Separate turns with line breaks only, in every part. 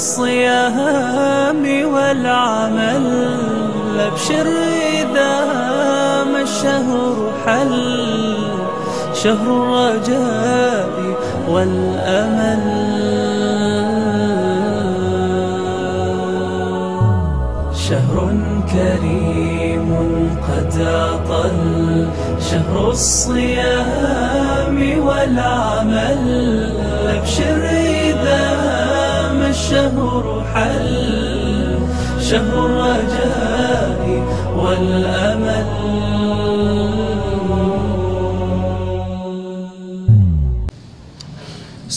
الصراط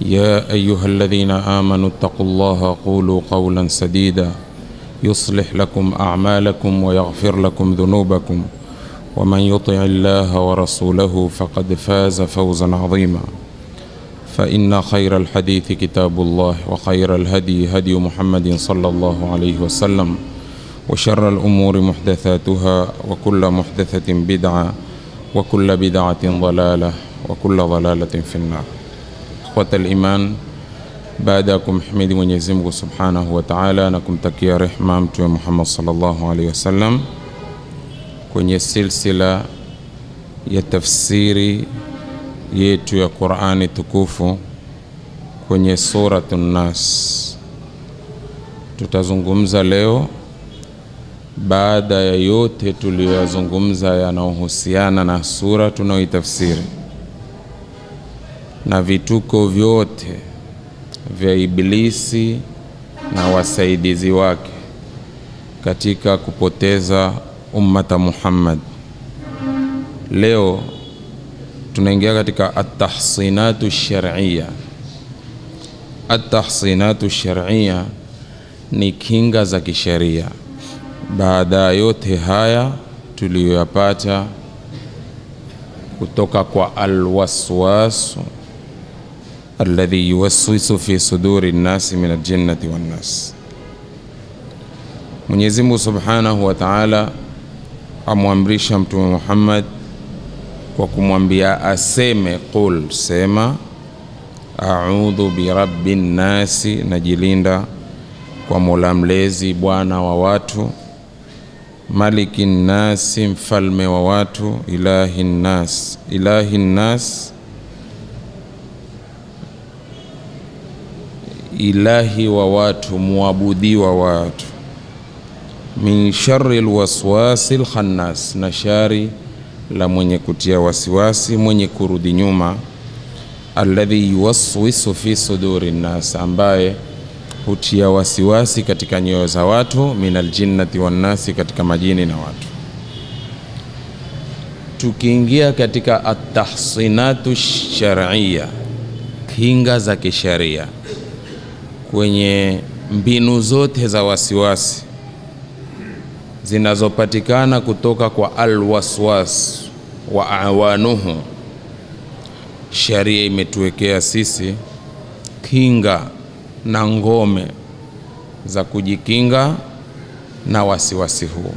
يا أيها الذين آمنوا اتقوا الله قولوا قولا سديدا يصلح لكم أعمالكم ويغفر لكم ذنوبكم ومن يطع الله ورسوله فقد فاز فوزا عظيما فإن خير الحديث كتاب الله وخير الهدي هدي محمد صلى الله عليه وسلم وشر الأمور محدثاتها وكل محدثة بدعة وكل بدعة ضلالة وكل ضلالة في النار ikhwata liman. Baada ya kumhimidi Mwenyezi Mungu subhanahu wa taala na kumtakia rehma Mtume Muhammad sallallahu alaihi wasallam, kwenye silsila ya tafsiri yetu ya Qurani tukufu kwenye suratu Nas, tutazungumza leo baada ya yote tuliyozungumza yanayohusiana na sura tunayoitafsiri na vituko vyote vya Ibilisi na wasaidizi wake katika kupoteza ummata Muhammad. Leo tunaingia katika atahsinatu sharia. Atahsinatu sharia ni kinga za kisheria. Baada ya yote haya tuliyoyapata kutoka kwa alwaswasu alladhi yuwaswisu fi suduri nnasi min aljannati wannas. Mwenyezi Mungu subhanahu wa taala amwamrisha Mtume Muhammad kwa kumwambia aseme, qul, sema audhu birabbi nnasi, najilinda kwa mola mlezi bwana wa watu, maliki nnasi, mfalme wa watu, ilahi nnas, ilahi nnas ilahi wa watu, muabudiwa watu. Min sharri lwaswasi lkhannas, na shari la mwenye kutia wasiwasi, mwenye kurudi nyuma. Alladhi yuwaswisu fi suduri nnas, ambaye hutia wasiwasi katika nyoyo za watu. Min aljinnati wannasi, katika majini na watu. Tukiingia katika atahsinatu shar'iyya, kinga za kisharia kwenye mbinu zote za wasiwasi zinazopatikana kutoka kwa alwaswas wa awanuhu. Sharia imetuwekea sisi kinga na ngome za kujikinga na wasiwasi huo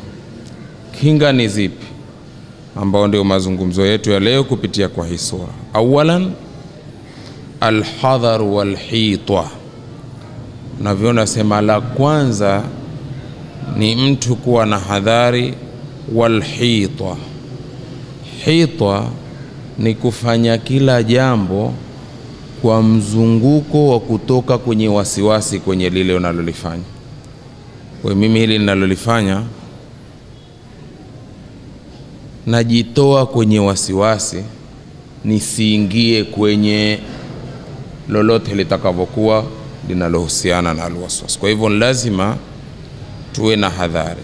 Kinga ni zipi? ambao ndio mazungumzo yetu ya leo kupitia kwa hii sura. Awalan alhadharu walhitwa unavyoona, sema la kwanza ni mtu kuwa na hadhari. Walhitwa, hitwa ni kufanya kila jambo kwa mzunguko wa kutoka kwenye wasiwasi kwenye lile unalolifanya. Kwa mimi hili ninalolifanya najitoa kwenye wasiwasi, nisiingie kwenye lolote litakavyokuwa linalohusiana na alwaswas. Kwa hivyo lazima tuwe na hadhari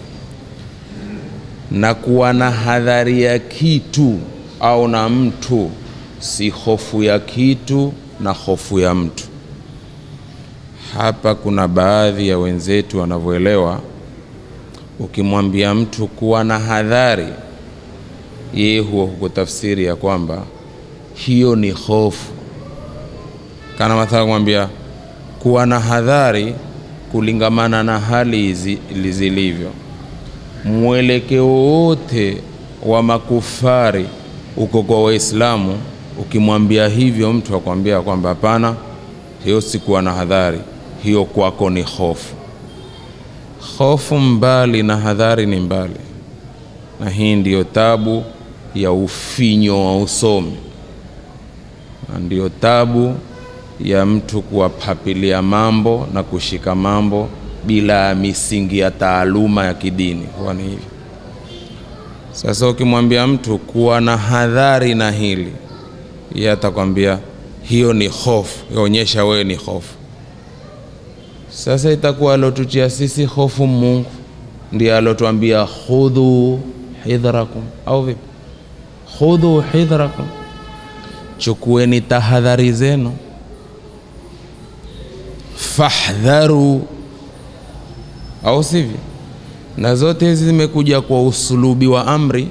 na kuwa na hadhari ya kitu au na mtu, si hofu ya kitu na hofu ya mtu. Hapa kuna baadhi ya wenzetu wanavyoelewa, ukimwambia mtu kuwa na hadhari, yeye huwa hukutafsiri ya kwamba hiyo ni hofu. Kana mathala kumwambia kuwa na hadhari kulingamana na hali zilivyo. Mwelekeo wote wa makufari uko kwa Waislamu. Ukimwambia hivyo mtu akwambia kwamba hapana, hiyo si kuwa na hadhari, hiyo kwako ni hofu. Hofu mbali na hadhari ni mbali, na hii ndiyo tabu ya ufinyo wa usomi, na ndiyo tabu ya mtu kuwapapilia mambo na kushika mambo bila misingi ya taaluma ya kidini, huwa ni hivyo. Sasa ukimwambia mtu kuwa na hadhari na hili, yeye atakwambia hiyo ni hofu, yaonyesha wewe ni hofu. Sasa itakuwa alotutia sisi hofu Mungu ndiye alotuambia khudhu hidhrakum, au vipi? Khudhu hidhrakum, chukueni tahadhari zenu fahdharu, au sivyo? Na zote hizi zimekuja kwa usulubi wa amri,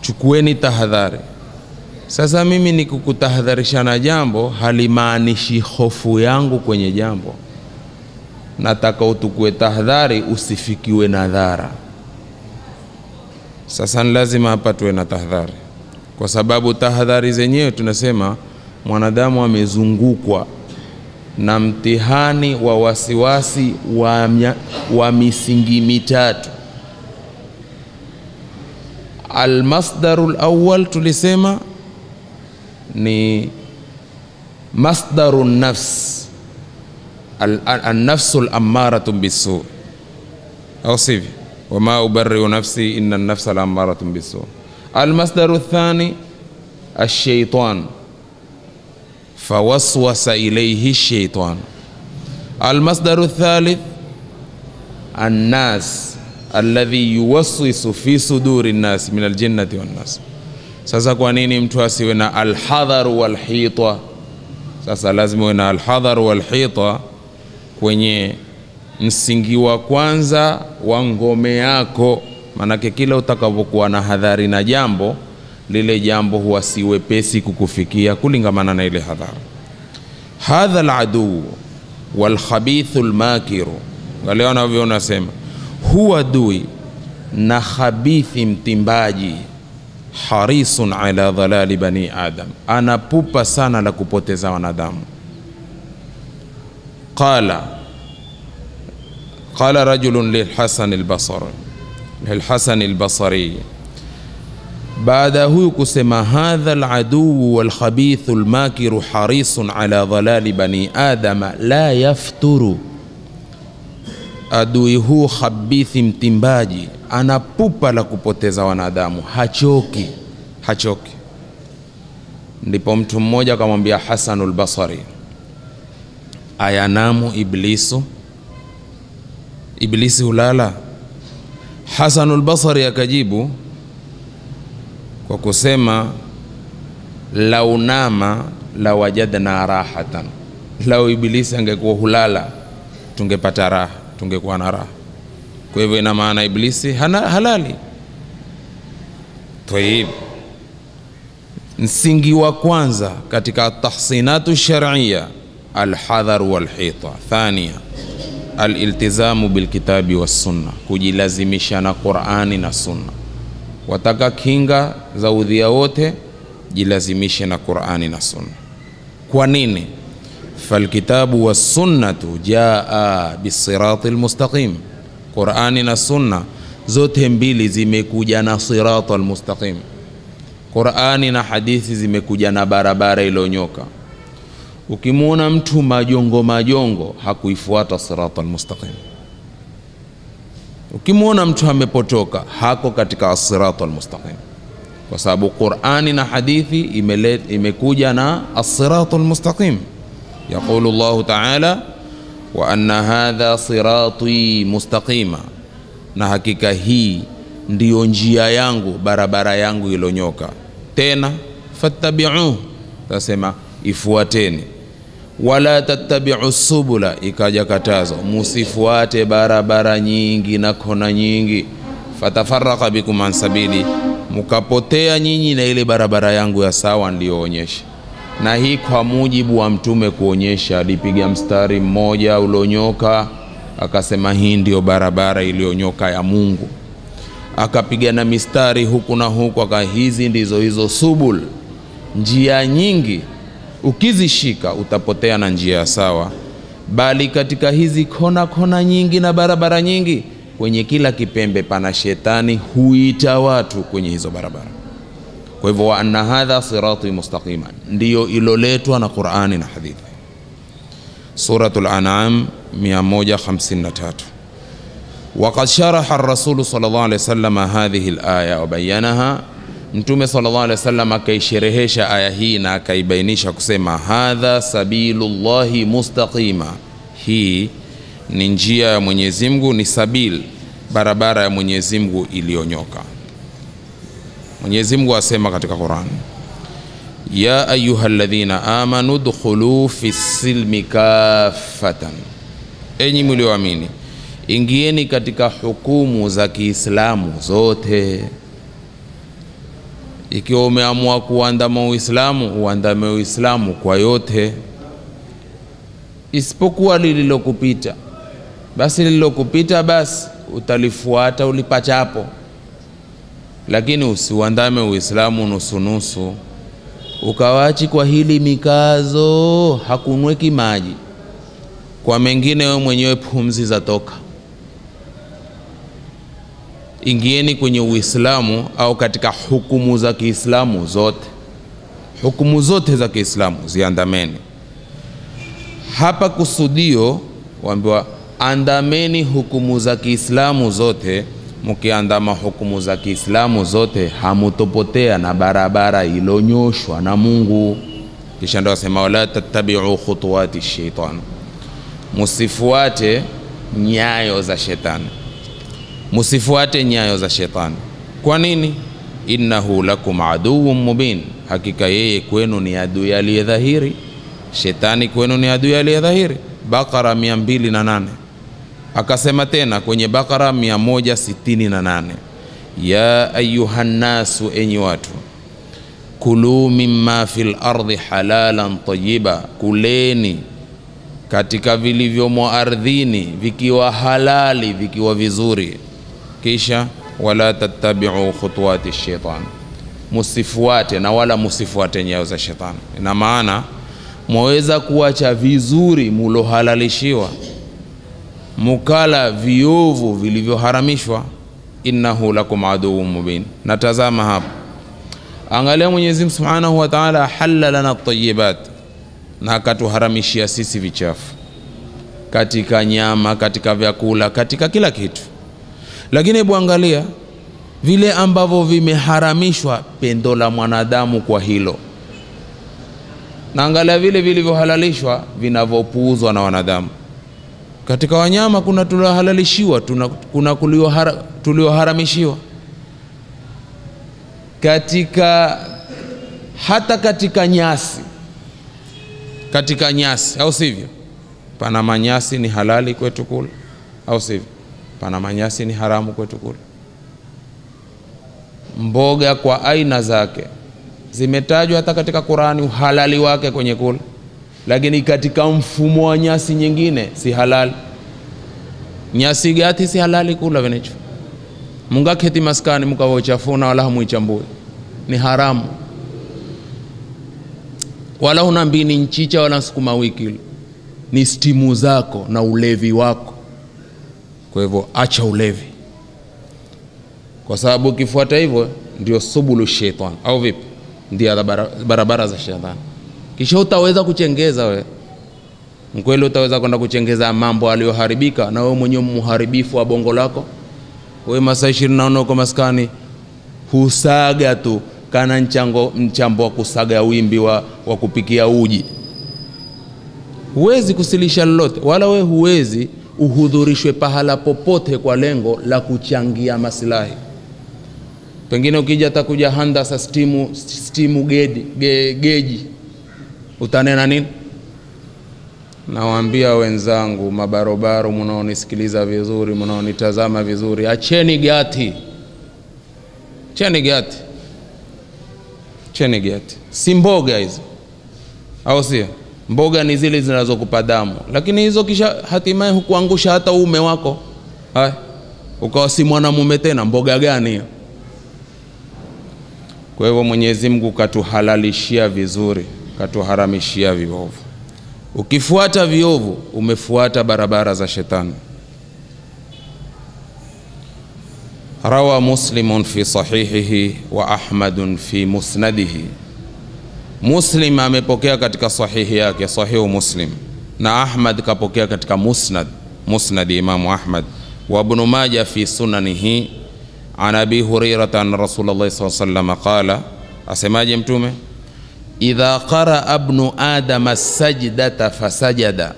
chukueni tahadhari. Sasa mimi nikukutahadharisha na jambo halimaanishi hofu yangu kwenye jambo, nataka utukue tahadhari usifikiwe na dhara. Sasa ni lazima hapa tuwe na tahadhari, kwa sababu tahadhari zenyewe tunasema mwanadamu amezungukwa na mtihani wa wasiwasi wa, mya, wa misingi mitatu. Almasdaru lawal tulisema ni masdarun nafs al, al, annafsu lamaratu bisu, au sivyo? wama ubariu nafsi inna nafsa lamaratu bisu. Almasdaru lthani alshaitan fawaswasa ilaihi shaitan. Almasdaru thalith annas alladhi yuwaswisu fi suduri nnas min aljinnati wannas. Sasa kwa nini mtu asiwe na alhadharu walhitwa? Sasa lazima uwe na alhadharu walhitwa kwenye msingi wa kwanza wa ngome yako, maanake kila utakavyokuwa na hadhari na jambo lile jambo huwa si wepesi kukufikia kulingamana na ile hadhara. Hadha aladuu walkhabithu lmakiru, angalia navyo unasema huwa dui na khabithi mtimbaji harisun ala dhalali bani adam, anapupa sana la kupoteza wanadamu. Qala qala rajulun lilhasan albasari lilhasan albasari baada ya huyu kusema hadha laduu walkhabithu lmakiru harisun ala dhalali bani adama la yafturu, adui huu khabithi mtimbaji ana pupa la kupoteza wanadamu, hachoki hachoki. Ndipo mtu mmoja akamwambia hasanu lbasari ayanamu iblisu, iblisi hulala? hasanu lbasari akajibu kwa kusema launama la wajadna rahatan, lau Ibilisi angekuwa hulala tungepata raha, tungekuwa na raha. Kwa hivyo ina maana Ibilisi hana halali. Tayib, msingi wa kwanza katika tahsinatu sharia alhadharu walhita. Thania aliltizamu bilkitabi wassunna, kujilazimisha na Qurani na Sunna wataka kinga za udhia wote, jilazimishe na Qur'ani na Sunna. Kwa nini? Falkitabu wassunnatu jaa bisirati lmustaqim, Qur'ani na Sunna zote mbili zimekuja na sirata almustaqim. Qur'ani na hadithi zimekuja na barabara iliyonyoka. Ukimwona mtu majongo majongo, hakuifuata sirata almustaqim Ukimwona mtu amepotoka, hako katika asiratu almustaqim, kwa sababu Qurani na hadithi imekuja na asiratu lmustaqim Yaqulu llahu taala, wa anna hadha sirati mustaqima, na hakika hii ndiyo njia yangu, barabara yangu ilonyoka. Tena fattabiuhu, tasema ifuateni wala tattabiu subula, ikaja katazo, musifuate barabara nyingi na kona nyingi, fatafaraka bikum an sabili, mukapotea nyinyi na ile barabara yangu ya sawa niliyoonyesha. Na hii kwa mujibu wa Mtume kuonyesha, alipiga mstari mmoja ulionyoka, akasema hii ndiyo barabara iliyonyoka ya Mungu. Akapiga na mistari huku na huku, aka hizi ndizo hizo subul, njia nyingi ukizishika utapotea na njia ya sawa, bali katika hizi kona kona nyingi na barabara nyingi, kwenye kila kipembe pana shetani huita watu kwenye hizo barabara. Kwa hivyo, wa anna hadha sirati mustaqima, ndiyo iloletwa na Qur'ani na hadithi. Suratul An'am 153 وقد شرح الرسول صلى الله عليه وسلم هذه wa وبينها Mtume sallallahu alaihi wasallam akaisherehesha aya hii na akaibainisha kusema, hadha sabilullahi mustaqima, hii ni njia ya Mwenyezi Mungu, ni sabil, barabara ya Mwenyezi Mungu iliyonyoka. Mwenyezi Mungu asema katika Qur'an, ya ayyuhalladhina amanu dkhulu silmi kafatan, enyi mlioamini, ingieni katika hukumu za Kiislamu zote ikiwa umeamua kuandama Uislamu, uandame Uislamu kwa yote, isipokuwa lililokupita. Basi lililokupita basi utalifuata hapo, lakini usiuandame Uislamu nusunusu, ukawachi kwa hili mikazo hakunweki maji, kwa mengine wewe mwenyewe pumzi zatoka ingieni kwenye Uislamu au katika hukumu za Kiislamu zote, hukumu zote za Kiislamu ziandameni. Hapa kusudio waambiwa andameni hukumu za Kiislamu zote. Mkiandama hukumu za Kiislamu zote hamutopotea na barabara ilonyoshwa na Mungu. Kisha ndo asema wala tattabiu khutuwati shaitan, musifuate nyayo za shetani musifuate nyayo za shetani. Kwa nini? innahu lakum aduwwun mubin, hakika yeye kwenu ni adui aliye dhahiri. Shetani kwenu ni adui aliye dhahiri. Bakara 208 akasema tena kwenye Bakara 168 ya ayuhannasu nnasu, enyi watu kulu mimma fil ardi halalan tayiba, kuleni katika vilivyomo ardhini vikiwa halali vikiwa vizuri kisha wala tattabiu khutuwati shaitan, musifuate na wala musifuate nyayo za shetani. Ina maana mwaweza kuacha vizuri mulohalalishiwa, mukala viovu vilivyoharamishwa. innahu lakum aduwwun mubin. natazama hapo angalia Mwenyezi Mungu Subhanahu wa Ta'ala halala lana tayyibat, na akatuharamishia sisi vichafu katika nyama, katika vyakula, katika kila kitu lakini buangalia vile ambavyo vimeharamishwa pendo la mwanadamu kwa hilo, na angalia vile vilivyohalalishwa vinavyopuuzwa na wanadamu. Katika wanyama kuna tuliohalalishiwa, kuna tulioharamishiwa, katika hata katika nyasi, katika nyasi, au sivyo? Pana manyasi ni halali kwetu kula, au sivyo? pana manyasi ni haramu kwetu kula. Mboga kwa aina zake zimetajwa hata katika Qurani uhalali wake kwenye kula, lakini katika mfumo wa nyasi nyingine si halali. Nyasi gati si halali kula venecho mungakheti maskani mukavochafuna wala hamwichambui ni haramu wala huna mbini nchicha wala sukuma wiki ni stimu zako na ulevi wako kwa hivyo acha ulevi, kwa sababu ukifuata hivyo ndio subulu shetan au vipi? Ndio barabara za shetan kisha utaweza kuchengeza we mkweli, utaweza kwenda kuchengeza mambo aliyoharibika, na wewe mwenyewe muharibifu wa bongo lako. Wewe masaa ishirini na nne uko maskani, husaga tu kana nchango, mchambo wa kusaga wimbi wa, wa kupikia uji, huwezi kusilisha lolote, wala we huwezi uhudhurishwe pahala popote kwa lengo la kuchangia maslahi. Pengine ukija atakuja handasa stimu, stimu gedi, ge, geji utanena nini? Nawaambia wenzangu mabarobaro, munaonisikiliza vizuri, munaonitazama vizuri, acheni gati, cheni gati, cheni gati, si mboga hizo, au sio? mboga ni zile zinazokupa damu, lakini hizo kisha hatimaye hukuangusha hata uume wako, hai, ukawa si mwanamume tena, mboga gani hiyo? Kwa hivyo Mwenyezi Mungu katuhalalishia vizuri, katuharamishia viovu. Ukifuata viovu, umefuata barabara za shetani. Rawa Muslimun fi sahihihi wa Ahmadun fi musnadihi Muslim amepokea katika sahihi yake, sahihu Muslim, na Ahmad kapokea katika musnad, musnadi Imamu Ahmad, wa Ibn Majah fi sunanihi an abi hurairata anna rasulallahi saa salama qala, asemaje Mtume? idha qaraa ibnu adama sajdata fasajada,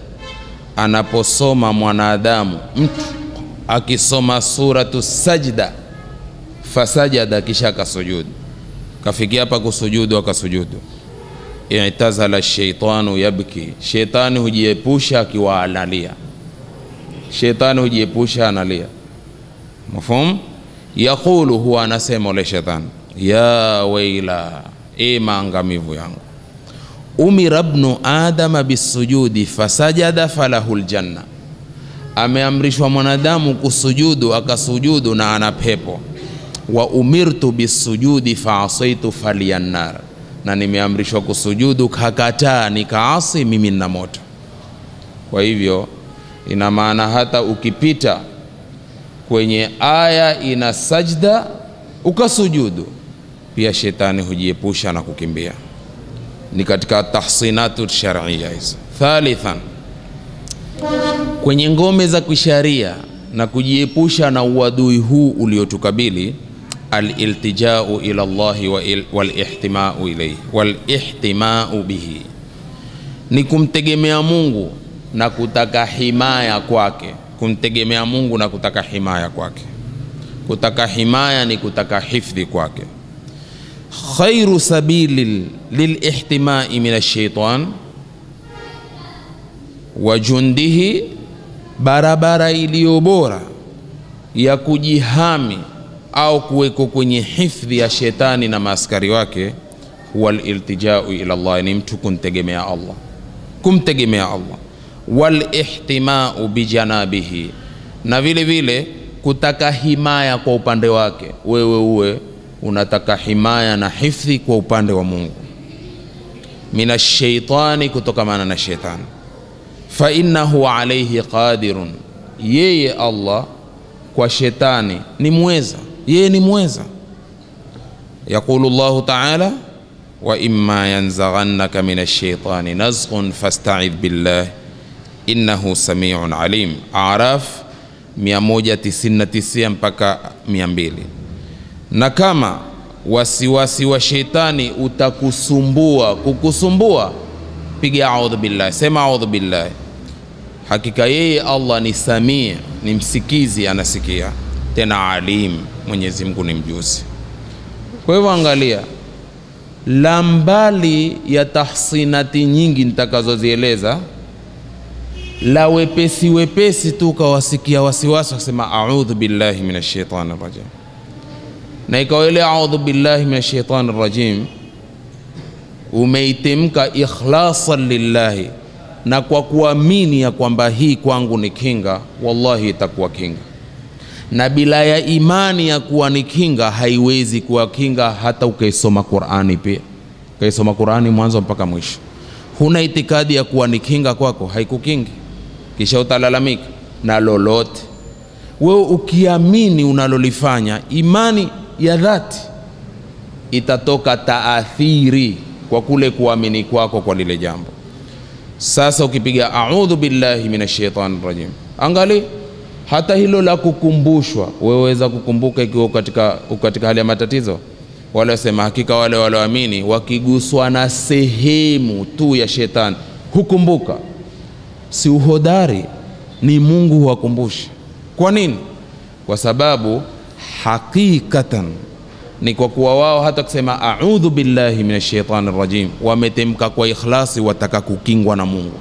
anaposoma mwanadamu mtu akisoma suratu sajda, fasajada, kisha akasujudu. Kafikia hapa kusujudu, akasujudu i'tazala shaitanu yabki, shaitani hujiepusha akiwa analia. shaitani hujiepusha analia, mafhum. Yaqulu, huwa anasema ole shetani, ya waila, e maangamivu yangu. Umira bnu adama bisujudi fasajada falahu ljanna, ameamrishwa mwanadamu kusujudu akasujudu na ana pepo. Wa umirtu bisujudi faasaitu faliyannar na nimeamrishwa kusujudu, kakataa nikaasi, mimi nina moto. Kwa hivyo ina maana hata ukipita kwenye aya ina sajda ukasujudu, pia shetani hujiepusha na kukimbia. Ni katika tahsinatu sharia hizo. Thalithan, kwenye ngome za kisharia na kujiepusha na uadui huu uliotukabili aliltijau ila Allahi walihtimau ilaihi walihtimau bihi, ni kumtegemea Mungu na kutaka himaya kwake, kumtegemea Mungu na kutaka himaya kwake. Kutaka himaya ni kutaka hifdhi kwake. Khairu sabili lilihtimai min ashaitan wa jundihi, barabara iliyo bora ya kujihami au kuweko kwenye hifdhi ya shetani na maaskari wake, huwa liltijau ila Allah, ni mtu kumtegemea Allah, kumtegemea Allah, walihtimau bijanabihi, na vile vile kutaka himaya kwa upande wake. Wewe uwe unataka himaya na hifdhi kwa upande wa Mungu, minashaitani, kutokamana na shetani. Fa innahu alaihi qadirun, yeye Allah kwa shetani ni mweza yeye ni mweza yaqulu llahu taala wa imma yanzaghannaka min alshaitani nazghun fastaidh billah innahu samiun alim araf 199 mpaka 200 na kama wasiwasi wa sheitani utakusumbua kukusumbua piga audhu billahi sema audhu billahi hakika yeye allah ni samii ni msikizi anasikia tena alim, Mwenyezi Mungu ni mjuzi. Kwa hivyo angalia, la mbali ya tahsinati nyingi nitakazozieleza, la wepesi wepesi tu ukawasikia wasiwasi wasema audhu billahi minashaitani rajim, na ikawa ile audhu billahi minashaitani shaitani rajim umeitemka ikhlasan lillahi, na kwa kuamini ya kwamba hii kwangu ni kinga, wallahi itakuwa kinga na bila ya imani ya kuwa ni kinga haiwezi kuwa kinga hata ukaisoma Qur'ani pia ukaisoma Qur'ani mwanzo mpaka mwisho huna itikadi ya kuwa ni kinga kwako haikukingi kisha utalalamika na lolote wewe ukiamini unalolifanya imani ya dhati itatoka taathiri kwa kule kuamini kwako kwa lile jambo sasa ukipiga audhu billahi minash shaitani rajim angalia hata hilo la kukumbushwa, weweza kukumbuka ikiwa katika, katika hali ya matatizo. Wale wasema hakika wale walioamini wakiguswa na sehemu tu ya shetani hukumbuka. Si uhodari, ni Mungu huwakumbusha. Kwa nini? Kwa sababu hakikatan ni kwa kuwa wao hata kusema audhu billahi min shaitani rajim, wametemka kwa ikhlasi, wataka kukingwa na Mungu.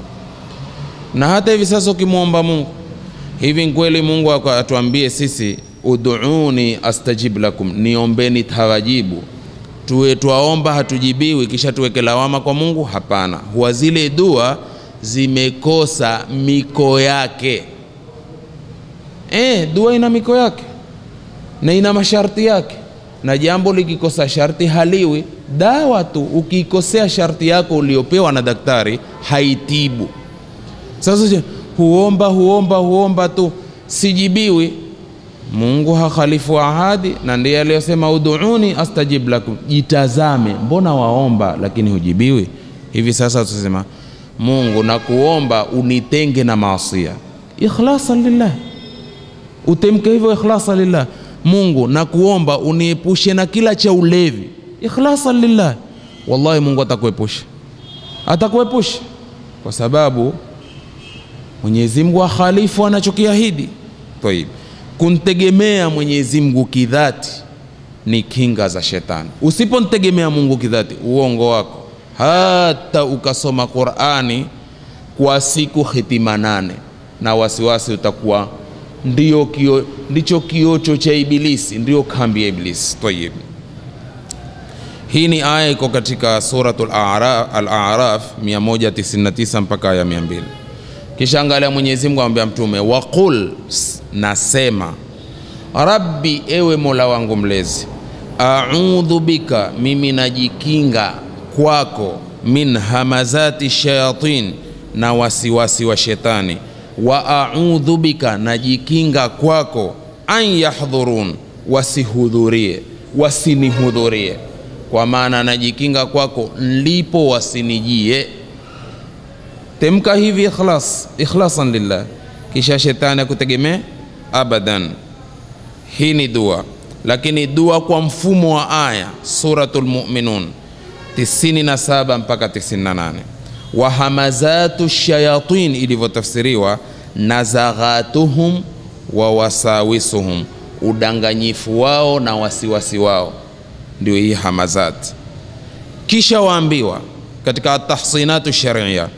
Na hata hivi sasa ukimwomba Mungu Hivi kweli Mungu atuambie sisi, uduuni astajib lakum, niombeni tawajibu tuwe twaomba hatujibiwi, kisha tuweke lawama kwa Mungu? Hapana, huwa zile dua zimekosa miko yake. E, dua ina miko yake na ina masharti yake, na jambo likikosa sharti haliwi. Dawa tu, ukiikosea sharti yako uliopewa na daktari haitibu. Sasa huomba huomba huomba tu sijibiwi. Mungu hakhalifu ahadi, na ndiye aliyosema uduuni astajib lakum, jitazame, mbona waomba lakini hujibiwi? Hivi sasa tusema Mungu nakuomba unitenge na maasia, ikhlasa lillah, utemke hivyo ikhlasa lillah. Mungu nakuomba uniepushe na kila cha ulevi, ikhlasa lillah. Wallahi Mungu atakuepusha, atakuepusha kwa sababu Mwenyezi Mungu akhalifu anachokiahidi. Tayib, kuntegemea Mwenyezi Mungu kidhati ni kinga za shetani. Usipontegemea Mungu kidhati, uongo wako, hata ukasoma Qur'ani kwa siku hitima nane na wasiwasi utakuwa ndio kio, ndicho kiocho cha Ibilisi, ndio kambi ya Ibilisi. Tayib, hii ni aya iko katika suratul Al-A'raf 199 mpaka aya 200. Kisha angalia Mwenyezi Mungu amwambia Mtume, waqul, nasema rabbi, ewe mola wangu mlezi, audhu bika, mimi najikinga kwako, min hamazati shayatin, na wasiwasi wa shetani, wa audhu bika, najikinga kwako, an yahdhurun, wasihudhurie, wasinihudhurie, kwa maana najikinga kwako nlipo wasinijie Temka hivi ikhlas, ikhlasan lillah, kisha shetani akutegemea abadan. Hii ni dua, lakini dua kwa mfumo wa aya Suratul Muminun 97 mpaka 98 wa hamazatu shayatin ilivyotafsiriwa nazaghatuhum zaghatuhum wa wasawisuhum, udanganyifu wao na wasiwasi wao, ndio hii hamazat. Kisha waambiwa katika tahsinatu sharia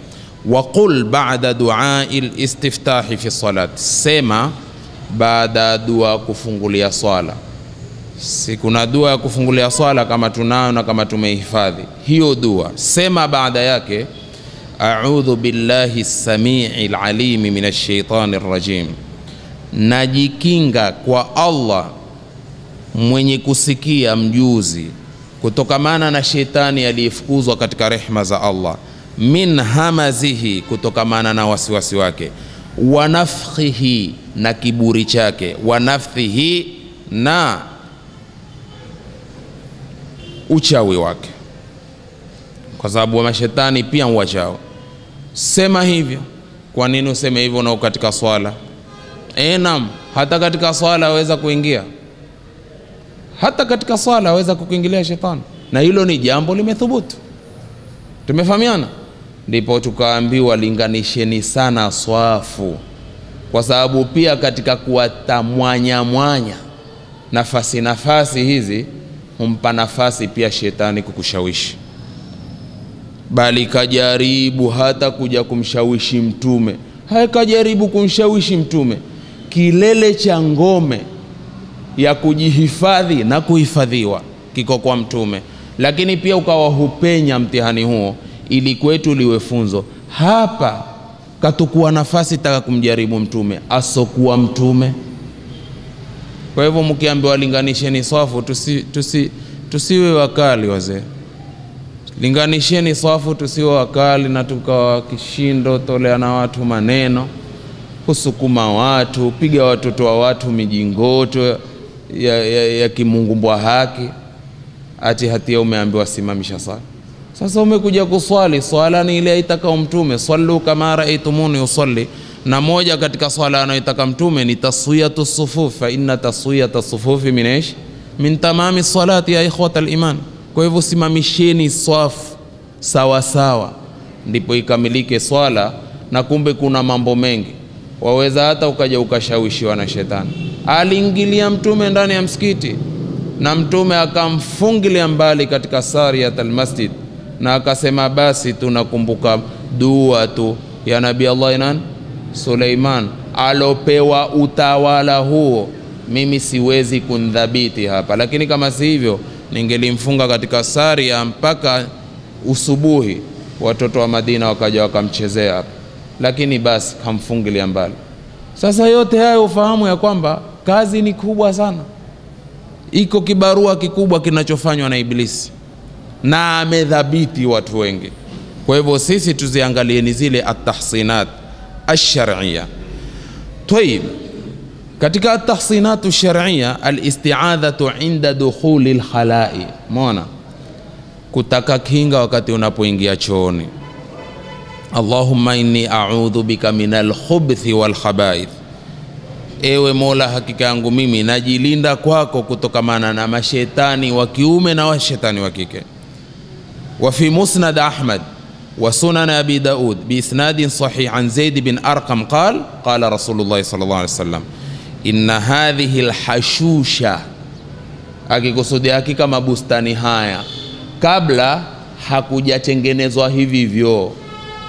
waqul ba'da duai listiftahi fi salati, sema baada ya dua kufungulia swala. Si kuna dua ya kufungulia swala kama tunayo na kama tumehifadhi hiyo dua, sema baada yake audhu billahi samii lalimi min alshaitani rrajim, najikinga kwa Allah mwenye kusikia mjuzi, kutokamana na shetani aliyefukuzwa katika rehma za Allah min hamazihi, kutokamana na wasiwasi wake, wanafkhihi, na kiburi chake, wanafthihi, na uchawi wake, kwa sababu wa mashetani pia wachao. Sema hivyo, kwa nini useme hivyo na katika swala? E, naam, hata katika swala aweza kuingia, hata katika swala aweza kukuingilia shetani, na hilo ni jambo limethubutu. Tumefahamiana? ndipo tukaambiwa linganisheni sana swafu, kwa sababu pia katika kuwata mwanya nafasi nafasi hizi humpa nafasi pia shetani kukushawishi, bali kajaribu hata kuja kumshawishi Mtume, kajaribu kumshawishi Mtume. Kilele cha ngome ya kujihifadhi na kuhifadhiwa kiko kwa Mtume, lakini pia ukawa hupenya mtihani huo ili kwetu liwe funzo. Hapa katukuwa nafasi taka kumjaribu mtume asokuwa mtume. Kwa hivyo mkiambiwa linganisheni swafu, tusi, tusi, tusiwe wakali wazee, linganisheni swafu, tusiwe wakali na tukawa kishindo, tolea na watu maneno, kusukuma watu, piga watoto wa watu mijingoto ya, ya, ya kimungu haki, ati hatia umeambiwa simamisha sala sasa umekuja kuswali, swala ni ile aitaka Mtume, sallu kama raaitumuni usalli. Na moja katika swala anayoitaka Mtume ni taswiyatu sufuf, fa inna taswiyata sufufi min ish min tamami salati ya ikhwata aliman. Kwa hivyo simamisheni swafu sawa sawa, ndipo ikamilike swala. Na kumbe kuna mambo mengi, waweza hata ukaja ukashawishiwa na shetani. Aliingilia Mtume ndani ya msikiti na Mtume akamfungilia mbali katika sariyat almasjid na akasema basi tunakumbuka dua tu ya nabii Allah inan Suleiman alopewa utawala huo, mimi siwezi kundhabiti hapa, lakini kama si hivyo ningelimfunga katika Saria mpaka usubuhi, watoto wa Madina wakaja wakamchezea hapa, lakini basi kamfungilia mbali. Sasa yote hayo ufahamu ya kwamba kazi ni kubwa sana, iko kibarua kikubwa kinachofanywa na iblisi na amedhabiti watu wengi. Kwa hivyo sisi tuziangalie ni zile atahsinat alsharia. Tayib, katika ash-shar'iyya sharia alistiadhatu inda dukhuli lkhalai, mona kutaka kinga wakati unapoingia chooni. Allahumma inni audhu bika min alkhubthi khabaith ewe Mola, hakika yangu mimi najilinda kwako kutokamana na mashetani wa kiume na washetani wa kike وفي مسند أحمد وسنن أبي داود بإسناد صحيح عن زيد بن أرقم قال قال رسول الله صلى الله عليه وسلم إن هذه الحشوشة akikusudia hakika mabustani haya kabla hakujatengenezwa hivivyo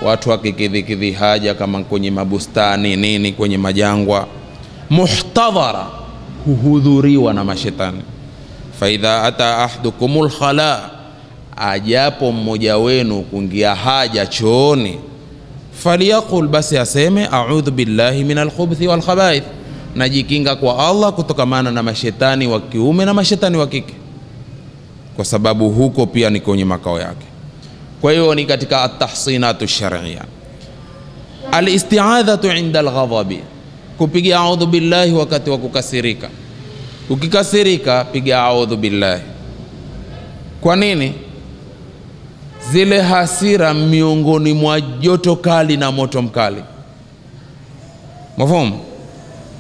watu wakikidhikidhi haja kama kwenye mabustani nini kwenye majangwa muhtadhara huhudhuriwa na mashetani faidha ata ahdukumul khala ajapo mmoja wenu kuingia haja chooni, faliyaqul, basi aseme audhu billahi min alkhubthi walkhabaith, najikinga kwa Allah kutokamana na mashetani wa kiume na mashetani wa kike, kwa sababu huko pia ni kwenye makao yake. Kwa hiyo ni katika atahsinatu sharia. Alistiadhatu inda alghadhabi, kupiga audhu billahi wakati wa kukasirika. Ukikasirika piga audhu billahi. Kwa nini? zile hasira miongoni mwa joto kali na moto mkali. mafumu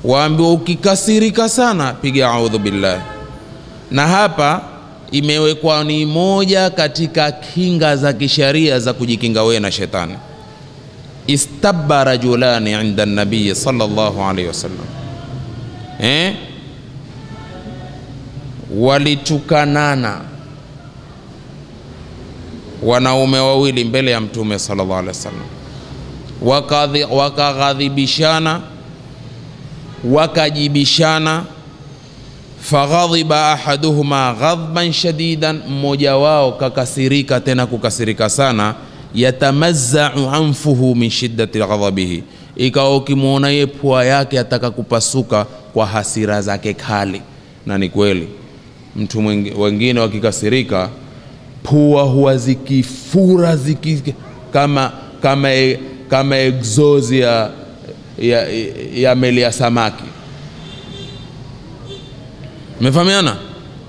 Waambiwa ukikasirika sana piga audhu billahi. Na hapa imewekwa ni moja katika kinga za kisharia za kujikinga wewe na shetani. Istabba rajulani inda nabii sallallahu alaihi wasallam, eh? walitukanana wanaume wawili mbele ya Mtume sallallahu alaihi wasallam, wakaghadhibishana wakajibishana, faghadhiba ahaduhuma ghadban shadidan, mmoja wao kakasirika tena kukasirika sana, yatamazzau anfuhu min shiddati ghadhabihi, ikawa ukimwona yeye pua yake ataka kupasuka kwa hasira zake kali. Na ni kweli mtu wengine wakikasirika pua huwa zikifura ziki, kama, kama, e, kama egzozi ya, ya, ya meli ya samaki. Mmefahamiana?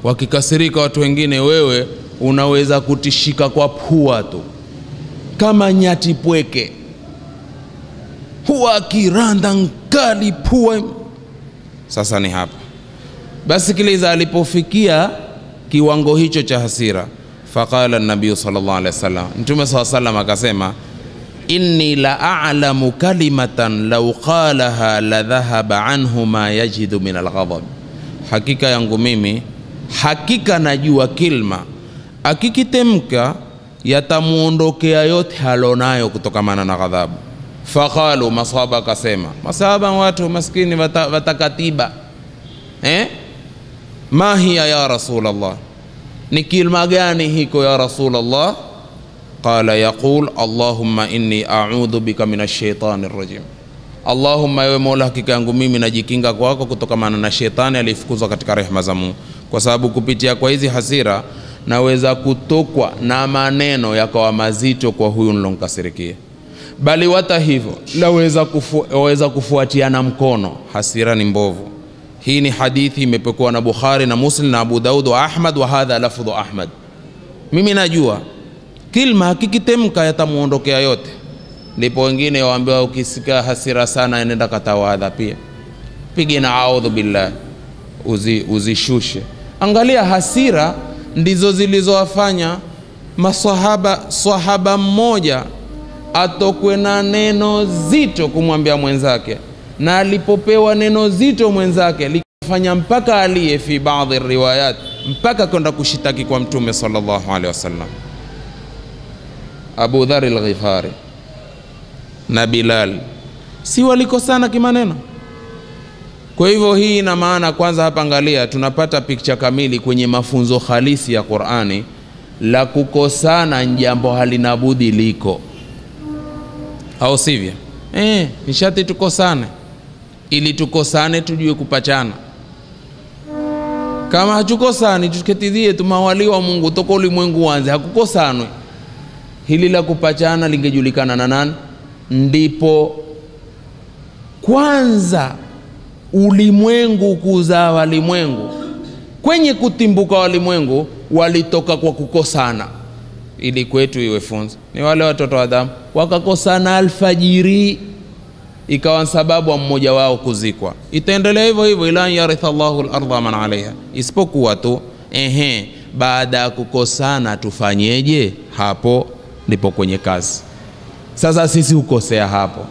Wakikasirika watu wengine, wewe unaweza kutishika kwa pua tu kama nyati pweke, huwa akiranda nkali pua. Sasa ni hapa basi, Basikiliza, alipofikia kiwango hicho cha hasira faqala nabiyu sallallahu alaihi wasallam, Mtume saa salam akasema inni la a'lamu kalimatan lau qalaha la dhahaba anhu ma yajidu min alghadab, hakika yangu mimi, hakika najua kilma akikitemka yatamuondokea yote halonayo kutokamana na ghadhabu. Faqalu, masahaba akasema, masahaba watu maskini watakatiba eh? ma hiya ya Rasulullah ni kilma gani hiko ya Rasulullah? Qala yaqul allahumma inni a'udhu bika min ashaitani rajim. Allahumma, ewe Mola, hakika yangu mimi najikinga kwako kutokamana na shetani aliyefukuzwa katika rehema za Mungu, kwa sababu kupitia kwa hizi hasira naweza kutokwa na maneno yakawa mazito kwa huyu nilomkasirikia, bali hata hivyo naweza kufu, kufuatiana mkono. Hasira ni mbovu hii ni hadithi imepokewa na Bukhari na Muslim na Abu Daud wa Ahmad, wa hadha lafdhu Ahmad. Mimi najua kilma kikitemka yatamuondokea yote, ndipo wengine waambiwa, ukisikia hasira sana, nenda katawadha pia, pige na audhu billah, uzi, uzishushe. Angalia, hasira ndizo zilizowafanya maswahaba sahaba mmoja atokwe na neno zito kumwambia mwenzake na alipopewa neno zito mwenzake likafanya mpaka aliye fi baadhi riwayat mpaka kwenda kushitaki kwa mtume sallallahu alaihi wasallam Abu Dhar al-Ghifari na Bilal si walikosana kimaneno. Kwa hivyo hii ina maana kwanza, hapa angalia, tunapata picha kamili kwenye mafunzo halisi ya Qur'ani la kukosana jambo halina budi liko, au sivyo? Eh, nishati tukosane ili tukosane tujue kupachana kama hachukosani tuketidhie tumawali wa mungu toka ulimwengu wanze hakukosanwe hili la kupachana lingejulikana na nani ndipo kwanza ulimwengu kuzaa walimwengu kwenye kutimbuka walimwengu walitoka kwa kukosana ili kwetu iwe funzo ni wale watoto wa adamu wakakosana alfajiri ikawa sababu wa mmoja wao kuzikwa. Itaendelea hivyo hivyo, ila yaritha Allahu al-ardha man alayha, isipokuwa tu ehe, baada ya kukosana tufanyeje? Hapo ndipo kwenye kazi. Sasa sisi hukosea hapo,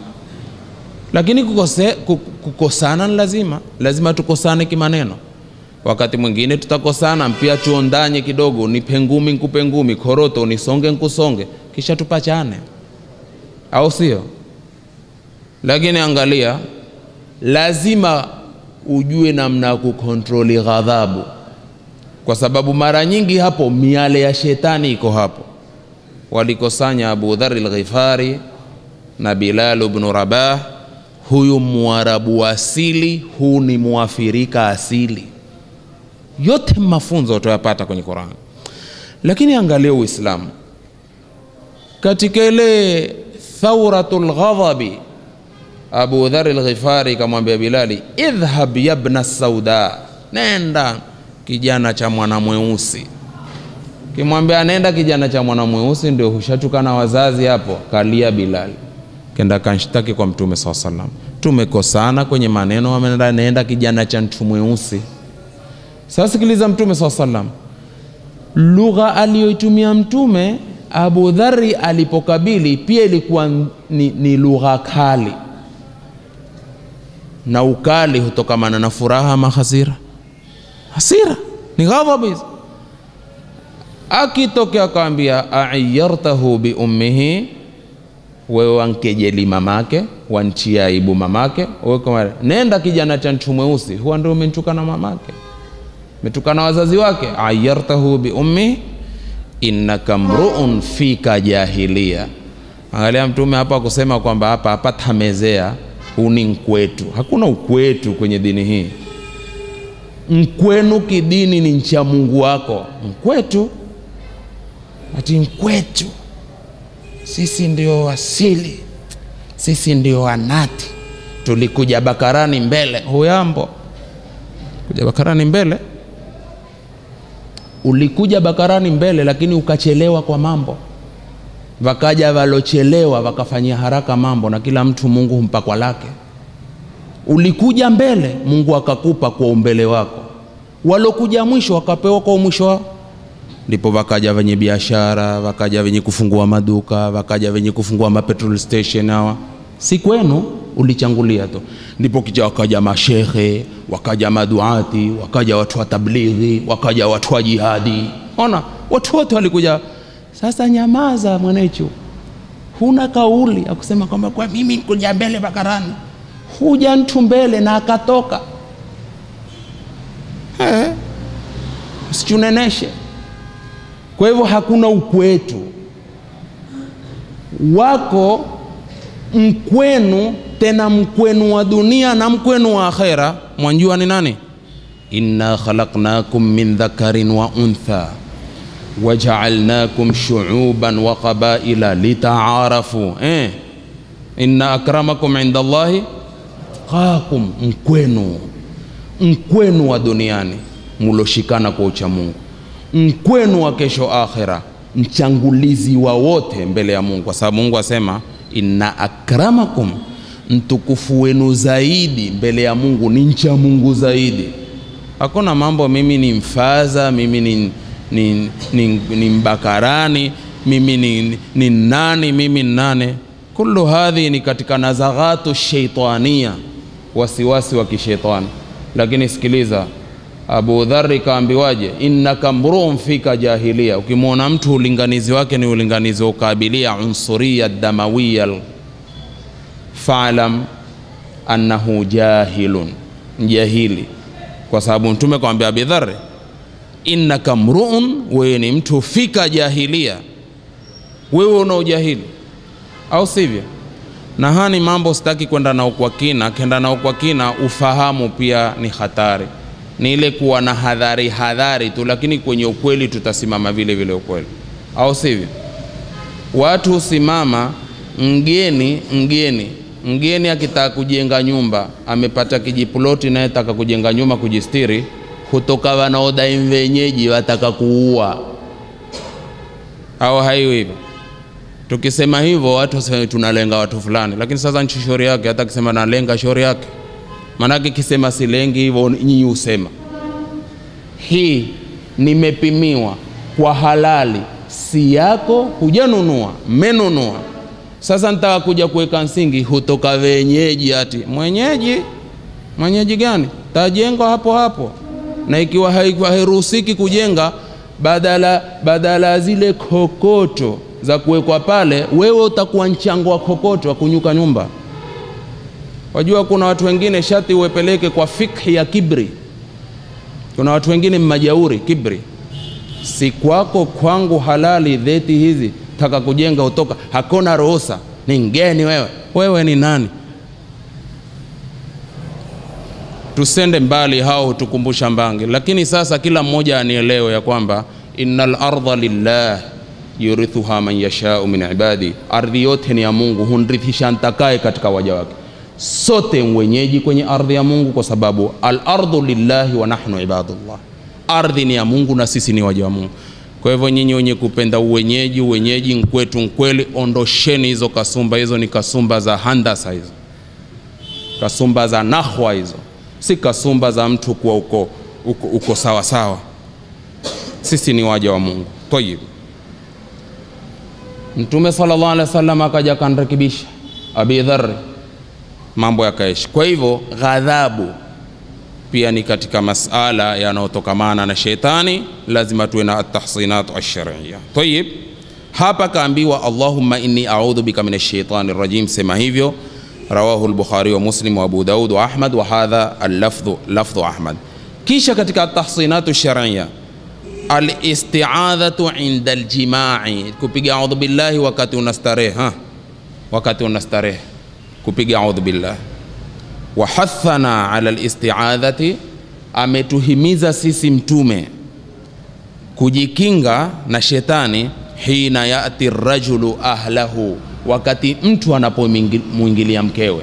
lakini kukose, kukosana ni lazima, lazima tukosane kimaneno. Wakati mwingine tutakosana, mpia tuondanye kidogo, nipe ngumi nkupe ngumi, koroto nisonge nkusonge, kisha tupachane, au sio? Lakini angalia, lazima ujue namna ya kukontroli ghadhabu, kwa sababu mara nyingi hapo miale ya shetani iko hapo. Walikosanya Abu Dhar al-Ghifari na Bilal bnu Rabah, huyu mwarabu asili, huu ni mwafirika asili. Yote mafunzo utayapata kwenye Qur'an, lakini angalia Uislamu katika ile thauratu lghadhabi Abu Dhar al-Ghifari kamwambia Bilali, idhhab yabna sauda, nenda kijana cha mwana mweusi. Kimwambia nenda kijana cha mwana mweusi, ndio hushatukana wazazi hapo. Kalia Bilali, kenda kanshtaki kwa Mtume saa salam, tumekosana kwenye maneno, amenenda nenda kijana cha mtu mweusi. Sasa sikiliza Mtume saa salam, lugha aliyoitumia Mtume Abu Dhari alipokabili pia ilikuwa ni, ni lugha kali na ukali hutokamana na furaha ama hasira. Hasira ni ghadhabu hizi. Akitokea akaambia aiyartahu bi ummihi, wewe wankejeli mamake, wanchia aibu mamake. Wewe kama nenda kijana cha nchu mweusi, huwa ndio umentukana mamake, umetukana wazazi wake. ayartahu bi ummihi innaka mruun fika jahilia. Angalia Mtume hapa kusema kwamba hapa tamezea huu ni nkwetu. Hakuna ukwetu kwenye dini hii. Mkwenu kidini ni ncha Mungu wako, mkwetu ati mkwetu. Sisi ndio asili, sisi ndio anati, tulikuja Bakarani mbele. Huyambo kuja Bakarani mbele, ulikuja Bakarani mbele, lakini ukachelewa kwa mambo Wakaja walochelewa wakafanyia haraka mambo, na kila mtu Mungu humpa kwa lake. Ulikuja mbele, Mungu akakupa kwa umbele wako, walokuja mwisho wakapewa kwa mwisho wao. Ndipo wakaja wenye biashara, wakaja wenye kufungua maduka, wakaja wenye kufungua mapetrol station. Hawa si kwenu, ulichangulia tu. Ndipo kija wakaja mashehe, wakaja maduati, wakaja watu wa tablighi, wakaja watu wa jihadi. Ona, watu wote walikuja sasa nyamaza mwanecho, huna kauli akusema kwamba kwa mimi nikuja mbele bakarani, huja mtu mbele na akatoka. Eh, msichuneneshe. Kwa hivyo hakuna ukwetu wako mkwenu, tena mkwenu wa dunia na mkwenu wa akhera. Mwanjua ni nani? inna khalaqnakum min dhakarin wa untha waja'alnakum shu'uban wa qabaila litaarafu eh, inna akramakum indallahi qakum, mkwenu mkwenu wa duniani muloshikana kwa ucha mungu mkwenu wa kesho akhira, mchangulizi wa wote mbele ya Mungu, kwa sababu Mungu asema inna akramakum, mtukufu wenu zaidi mbele ya Mungu ni mcha Mungu zaidi. Hakuna mambo mimi ni mfaza, mimi ni ni, ni, ni mbakarani mimi ni, ni nani mimi ni nane kullu hadhi ni katika nazaghatu sheitania wasiwasi wa kishetani lakini sikiliza Abu Dharri kaambiwaje innaka mruun fika jahilia ukimwona mtu ulinganizi wake ni ulinganizi wa ukabilia unsuria damawiya fa'lam annahu jahilun jahili kwa sababu mtume kaambia Abu innaka mruun, wewe ni mtu fika jahilia, wewe una ujahili, au sivyo? Na hani mambo sitaki kwenda nao kwa kina. Kenda nao kwa kina, ufahamu pia ni hatari, ni ile kuwa na hadhari hadhari tu, lakini kwenye ukweli tutasimama vile vile ukweli, au sivyo? Watu usimama mgeni mgeni mgeni akitaka kujenga nyumba, amepata kijiploti naye taka kujenga nyumba kujistiri, kutoka wanaodai wenyeji wataka kuua, au haiwi hivyo? Tukisema hivyo watu waseme tunalenga watu fulani, lakini sasa nchi shauri yake. Hata kisema nalenga shauri yake, maanake kisema silengi hivyo, nyinyi usema hii nimepimiwa kwa halali, si yako, hujanunua, mmenunua. Sasa nitaka kuja kuweka msingi, hutoka wenyeji. Ati mwenyeji, mwenyeji gani? Tajengwa hapo hapo na ikiwa hairuhusiki kujenga badala badala zile kokoto za kuwekwa pale, wewe utakuwa mchango wa kokoto wa kunyuka nyumba. Wajua, kuna watu wengine shati uwepeleke kwa fikhi ya kibri. Kuna watu wengine majauri kibri, si kwako kwangu, halali dheti hizi, taka kujenga utoka, hakuna ruhusa, ni ngeni wewe. Wewe ni nani? tusende mbali hao tukumbusha mbange. Lakini sasa kila mmoja anielewe ya kwamba innal ardha lillah yurithuha man yashau min ibadi, ardhi yote ni ya Mungu, hunrithisha ntakaye katika waja wake. Sote mwenyeji kwenye ardhi ya Mungu, kwa sababu al ardhu lillahi wa nahnu ibadullah, ardhi ni ya Mungu na sisi ni waja wa Mungu. Kwa hivyo nyinyi wenye kupenda uwenyeji, uwenyeji nkwetu nkweli, ondosheni hizo kasumba. Hizo ni kasumba za handasa, hizo kasumba za nahwa hizo si kasumba za mtu kuwa uko, uko, uko sawa sawa. Sisi ni waja wa Mungu. Tayib, Mtume sallallahu alaihi wasallam akaja akanrekebisha Abi Dharr, mambo yakaishi. Kwa hivyo ghadhabu pia ni katika masala yanayotokamana na shetani, lazima tuwe na atahsinat shariyya Tayib, hapa kaambiwa Allahumma inni a'udhu bika minash shaitani rajim, sema hivyo رواه البخاري ومسلم وابو داود واحمد وهذا اللفظ لفظ احمد كيش كتك التحصينات الشرعيه الاستعاذه عند الجماع كوبيجي اعوذ بالله وقت نستريح ها وقت نستريح كوبيجي اعوذ بالله وحثنا على الاستعاذه امتهميزا سيسي متومه كوجيكينغا نا شيطاني حين ياتي الرجل اهله wakati mtu anapomwingilia mkewe,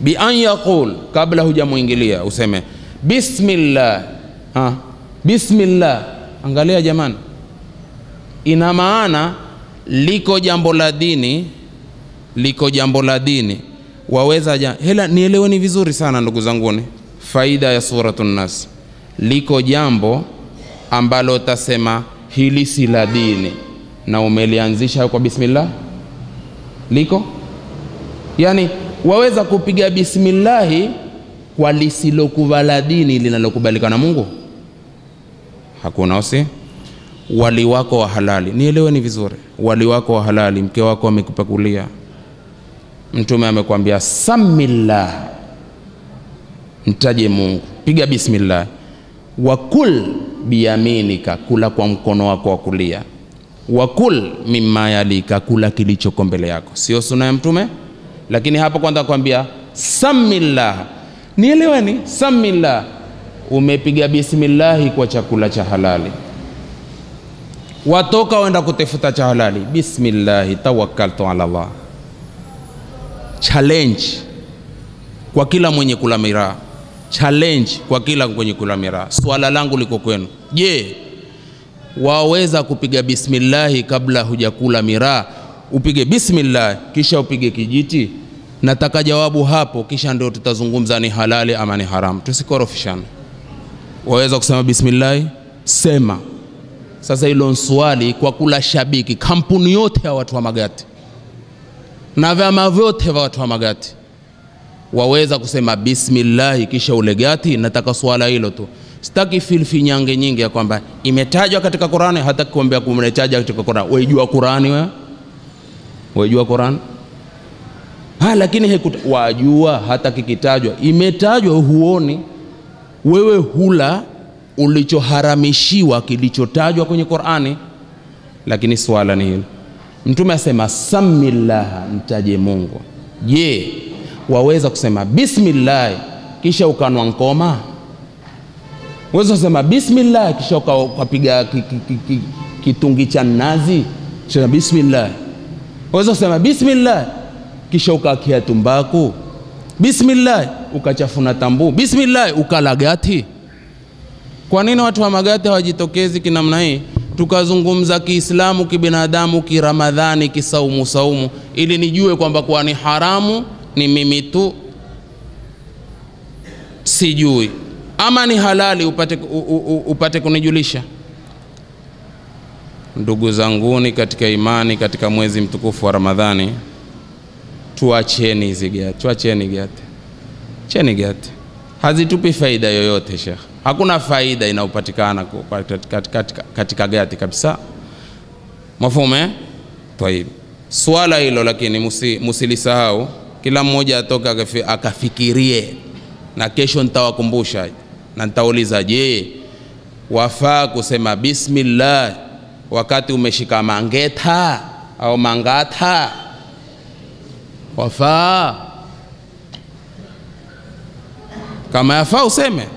bi an yaqul, kabla hujamwingilia useme bismillah. Ha, bismillah. Angalia jamani, ina maana liko jambo la dini, liko jambo la dini waweza ja, hela nieleweni vizuri sana ndugu zanguni, faida ya suratu Nas, liko jambo ambalo utasema hili si la dini na umelianzisha kwa bismillah liko yani waweza kupiga bismillahi kwa lisilokuvala dini linalokubalika na Mungu hakuna usi wali wako wa halali nielewe ni vizuri wali wako wa halali mke wako amekupakulia mtume amekwambia samillah mtaje Mungu piga bismillah wakul biyaminika kula kwa mkono wako wa kulia wakul mimma yalika, kula kilichoko mbele yako, sio suna ya Mtume. Lakini hapo kwanza kwambia samillah, nieleweni, samillah, umepiga bismillahi kwa chakula cha halali watoka wenda kutafuta cha halali, bismillahi tawakkaltu ala Allah. Challenge kwa kila mwenye kula miraa, challenge kwa kila mwenye kula miraa, swala langu liko kwenu. Je, waweza kupiga bismillahi kabla hujakula miraa, upige bismillah kisha upige kijiti? Nataka jawabu hapo, kisha ndio tutazungumza ni halali ama ni haramu, tusikorofishane. Waweza kusema bismillahi, sema. Sasa hilo swali kwa kula shabiki kampuni yote ya watu wa magati na vyama vyote vya watu wa magati waweza kusema bismillahi kisha ulegati. Nataka swala hilo tu sitaki filfi nyange nyingi ya kwamba imetajwa katika Qurani, hata kuambia kumetaja katika Qurani. Waijua Qurani wewe? Waijua Qurani? Ha, lakini hekuta, wajua hata kikitajwa, imetajwa huoni wewe, hula ulichoharamishiwa kilichotajwa kwenye Qurani. Lakini swala ni hilo, Mtume asema samillaha, mtaje Mungu. Je, waweza kusema bismillahi kisha ukanwa nkoma? uwezo sema bismillah, kisha ukapiga kitungi cha nazi, sema bismillah. uwezo sema bismillah, kisha ukakia tumbaku bismillah, ukachafuna tambu bismillah, ukala gati. Kwa nini watu wa magati hawajitokezi kinamna hii? tukazungumza Kiislamu, kibinadamu, kiramadhani, kisaumu saumu, ili nijue kwamba kuwa ni haramu ni mimi tu sijui ama ni halali upate, u, u, upate kunijulisha. Ndugu zanguni katika imani, katika mwezi mtukufu wa Ramadhani, tuacheni hizi gati, tuacheni gati, cheni gati, hazitupi faida yoyote shekh. Hakuna faida inayopatikana katika, katika, katika gati kabisa. Mafume eh? taibu swala hilo, lakini musi, musilisahau. Kila mmoja atoka akafikirie, na kesho nitawakumbusha na nitauliza je, wafaa kusema bismillah wakati umeshika mangeta au mangata? Wafaa? Kama yafaa useme,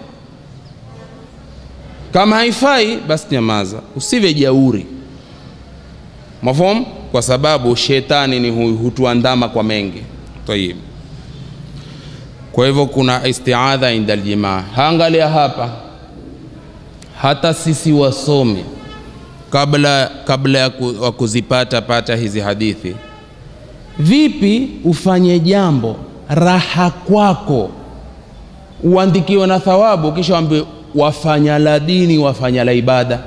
kama haifai basi nyamaza, usive jauri. Mafahamu? Kwa sababu shetani ni hutuandama kwa mengi. Tayib. Kwa hivyo kuna istiadha inda aljamaa. Haangalia hapa, hata sisi wasome kabla, kabla ya kuzipata pata hizi hadithi, vipi ufanye jambo raha kwako uandikiwe na thawabu, kisha waambie wafanya la dini, wafanya la ibada.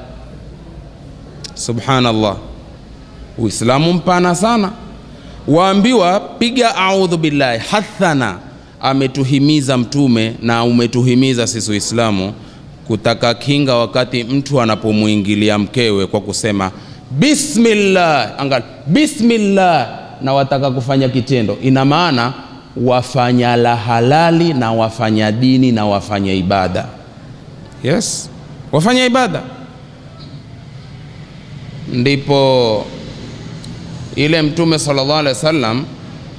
Subhanallah, Uislamu mpana sana, waambiwa piga audhu billahi hathana ametuhimiza Mtume na umetuhimiza sisi Uislamu kutaka kinga wakati mtu anapomwingilia mkewe kwa kusema bismillah, angal bismillah, na wataka kufanya kitendo, ina maana wafanya la halali na wafanya dini na wafanya ibada. Yes, wafanya ibada. Ndipo ile Mtume sallallahu alaihi wasallam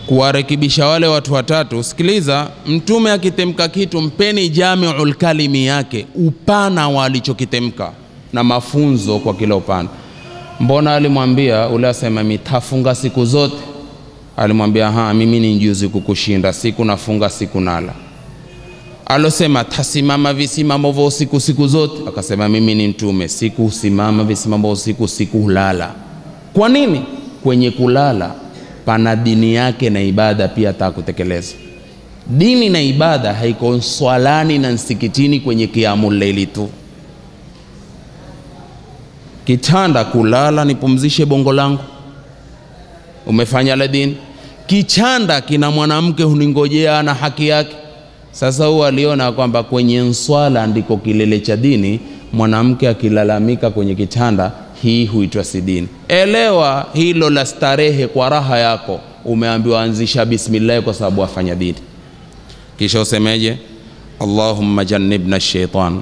kuwarekebisha wale watu watatu. Sikiliza, Mtume akitemka kitu, mpeni jamiul kalimi yake, upana wa alichokitemka na mafunzo kwa kila upande. Mbona alimwambia ule asema mitafunga siku zote? Alimwambia ha, mimi ni njuzi kukushinda, siku nafunga siku nala. Alosema tasimama visimamo vya usiku siku zote, akasema mimi ni mtume, siku husimama visimamo vya usiku, siku hulala. Kwa nini? Kwenye kulala pana dini yake na ibada pia ataka kutekeleza. Dini na ibada haiko swalani na msikitini kwenye kiamu leili tu. Kitanda kulala, nipumzishe bongo langu, umefanya la dini. Kichanda kina mwanamke huningojea, na haki yake. Sasa huwa aliona kwamba kwenye nswala ndiko kilele cha dini. Mwanamke akilalamika kwenye kitanda hii huitwa sidini. Elewa hilo la starehe kwa raha yako, umeambiwa anzisha bismillahi kwa sababu afanya dini. Kisha usemeje? Allahumma jannibna shaitan,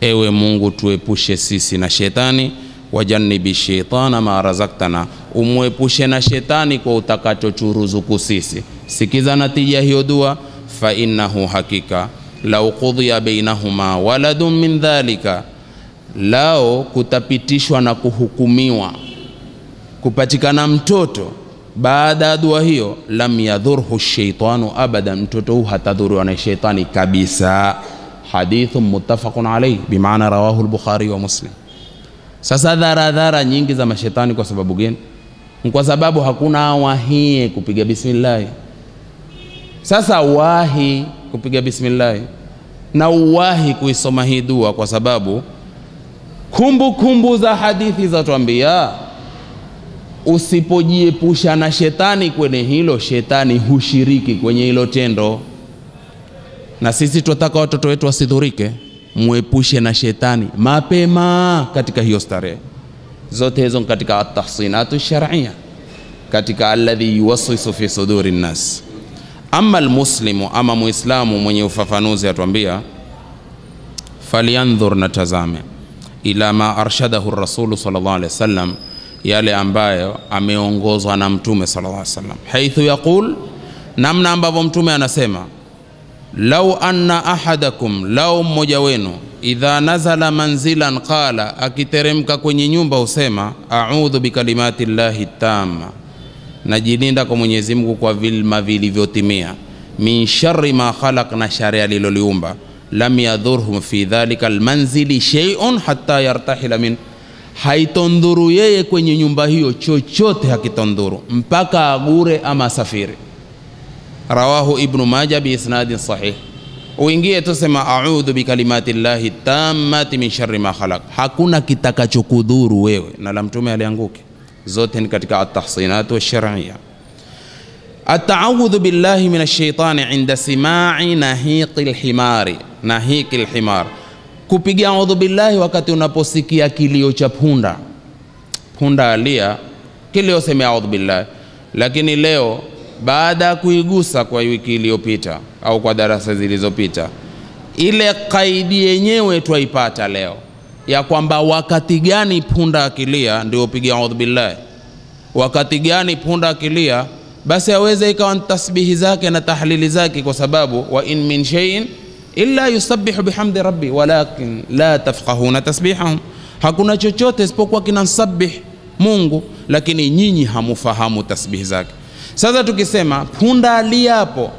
ewe Mungu tuepushe sisi na shetani wajannibi shaitana ma razaktana, umwepushe na shetani kwa utakachochuruzuku sisi. Sikiza natija hiyo dua, fa innahu hakika lau qudhiya bainahuma waladun min dhalika lao kutapitishwa na kuhukumiwa kupatikana mtoto baada ya dua hiyo, lam yadhurhu shaitanu abada, mtoto huu hatadhuriwa na sheitani kabisa. hadithu muttafaqun alayhi, bimaana rawahu al-Bukhari wa Muslim. Sasa dharadhara dhara nyingi za mashetani kwa sababu gani? Kwa sababu hakuna wahie kupiga bismillahi. Sasa wahi kupiga bismillahi na uwahi kuisoma hii dua kwa sababu Kumbukumbu za hadithi zatwambia usipojiepusha na shetani kwenye hilo, shetani hushiriki kwenye hilo tendo. Na sisi tunataka watoto wetu wasidhurike, muepushe na shetani mapema katika hiyo starehe. Zote hizo katika atahsinatu sharia, katika alladhi yuwaswisu fi suduri nnas. Ama almuslimu, ama muislamu mwenye ufafanuzi atuambia, faliyandhur, na tazame ila ma arshadahu rasulu sallallahu alaihi wasallam, yale ambayo ameongozwa na mtume sallallahu alaihi wasallam, haithu yaqul, namna ambavyo mtume anasema lau anna ahadakum, lau mmoja wenu idha nazala manzilan qala, akiteremka kwenye nyumba husema audhu bikalimati llahi tamma, najilinda kwa Mwenyezi Mungu kwa vilma vilivyotimia, min sharri ma khalaq, na shari aliloliumba lam yadhurhum fi dhalika almanzili shay'un hatta yartahila min, haitondhuru yeye kwenye nyumba hiyo chochote, hakitondhuru mpaka agure ama safiri. Rawahu Ibnu Maja biisnadin sahih. Uingie tusema audhu bikalimati llahi tammati min sharri ma khalaq, hakuna kitakachokudhuru wewe. Na la Mtume alianguke zote ni katika atahsinat washariya ataawudhu billahi min ashaitani inda simai nahiqi lhimari, nahiqi lhimar, kupiga audhu billahi wakati unaposikia kilio cha punda. Punda alia, kilio seme audhu billahi. Lakini leo baada ya kuigusa kwa wiki iliyopita au kwa darasa zilizopita, ile kaidi yenyewe twaipata leo ya kwamba wakati gani punda akilia ndio upiga audhu billahi, wakati gani punda akilia basi aweze ikawa tasbihi zake na tahlili zake kwa sababu wa in min shay'in illa yusabbihu bihamdi rabbi walakin la tafqahuna tasbihahum hakuna chochote isipokuwa kinamsabih mungu lakini nyinyi hamufahamu tasbihi zake sasa tukisema punda aliapo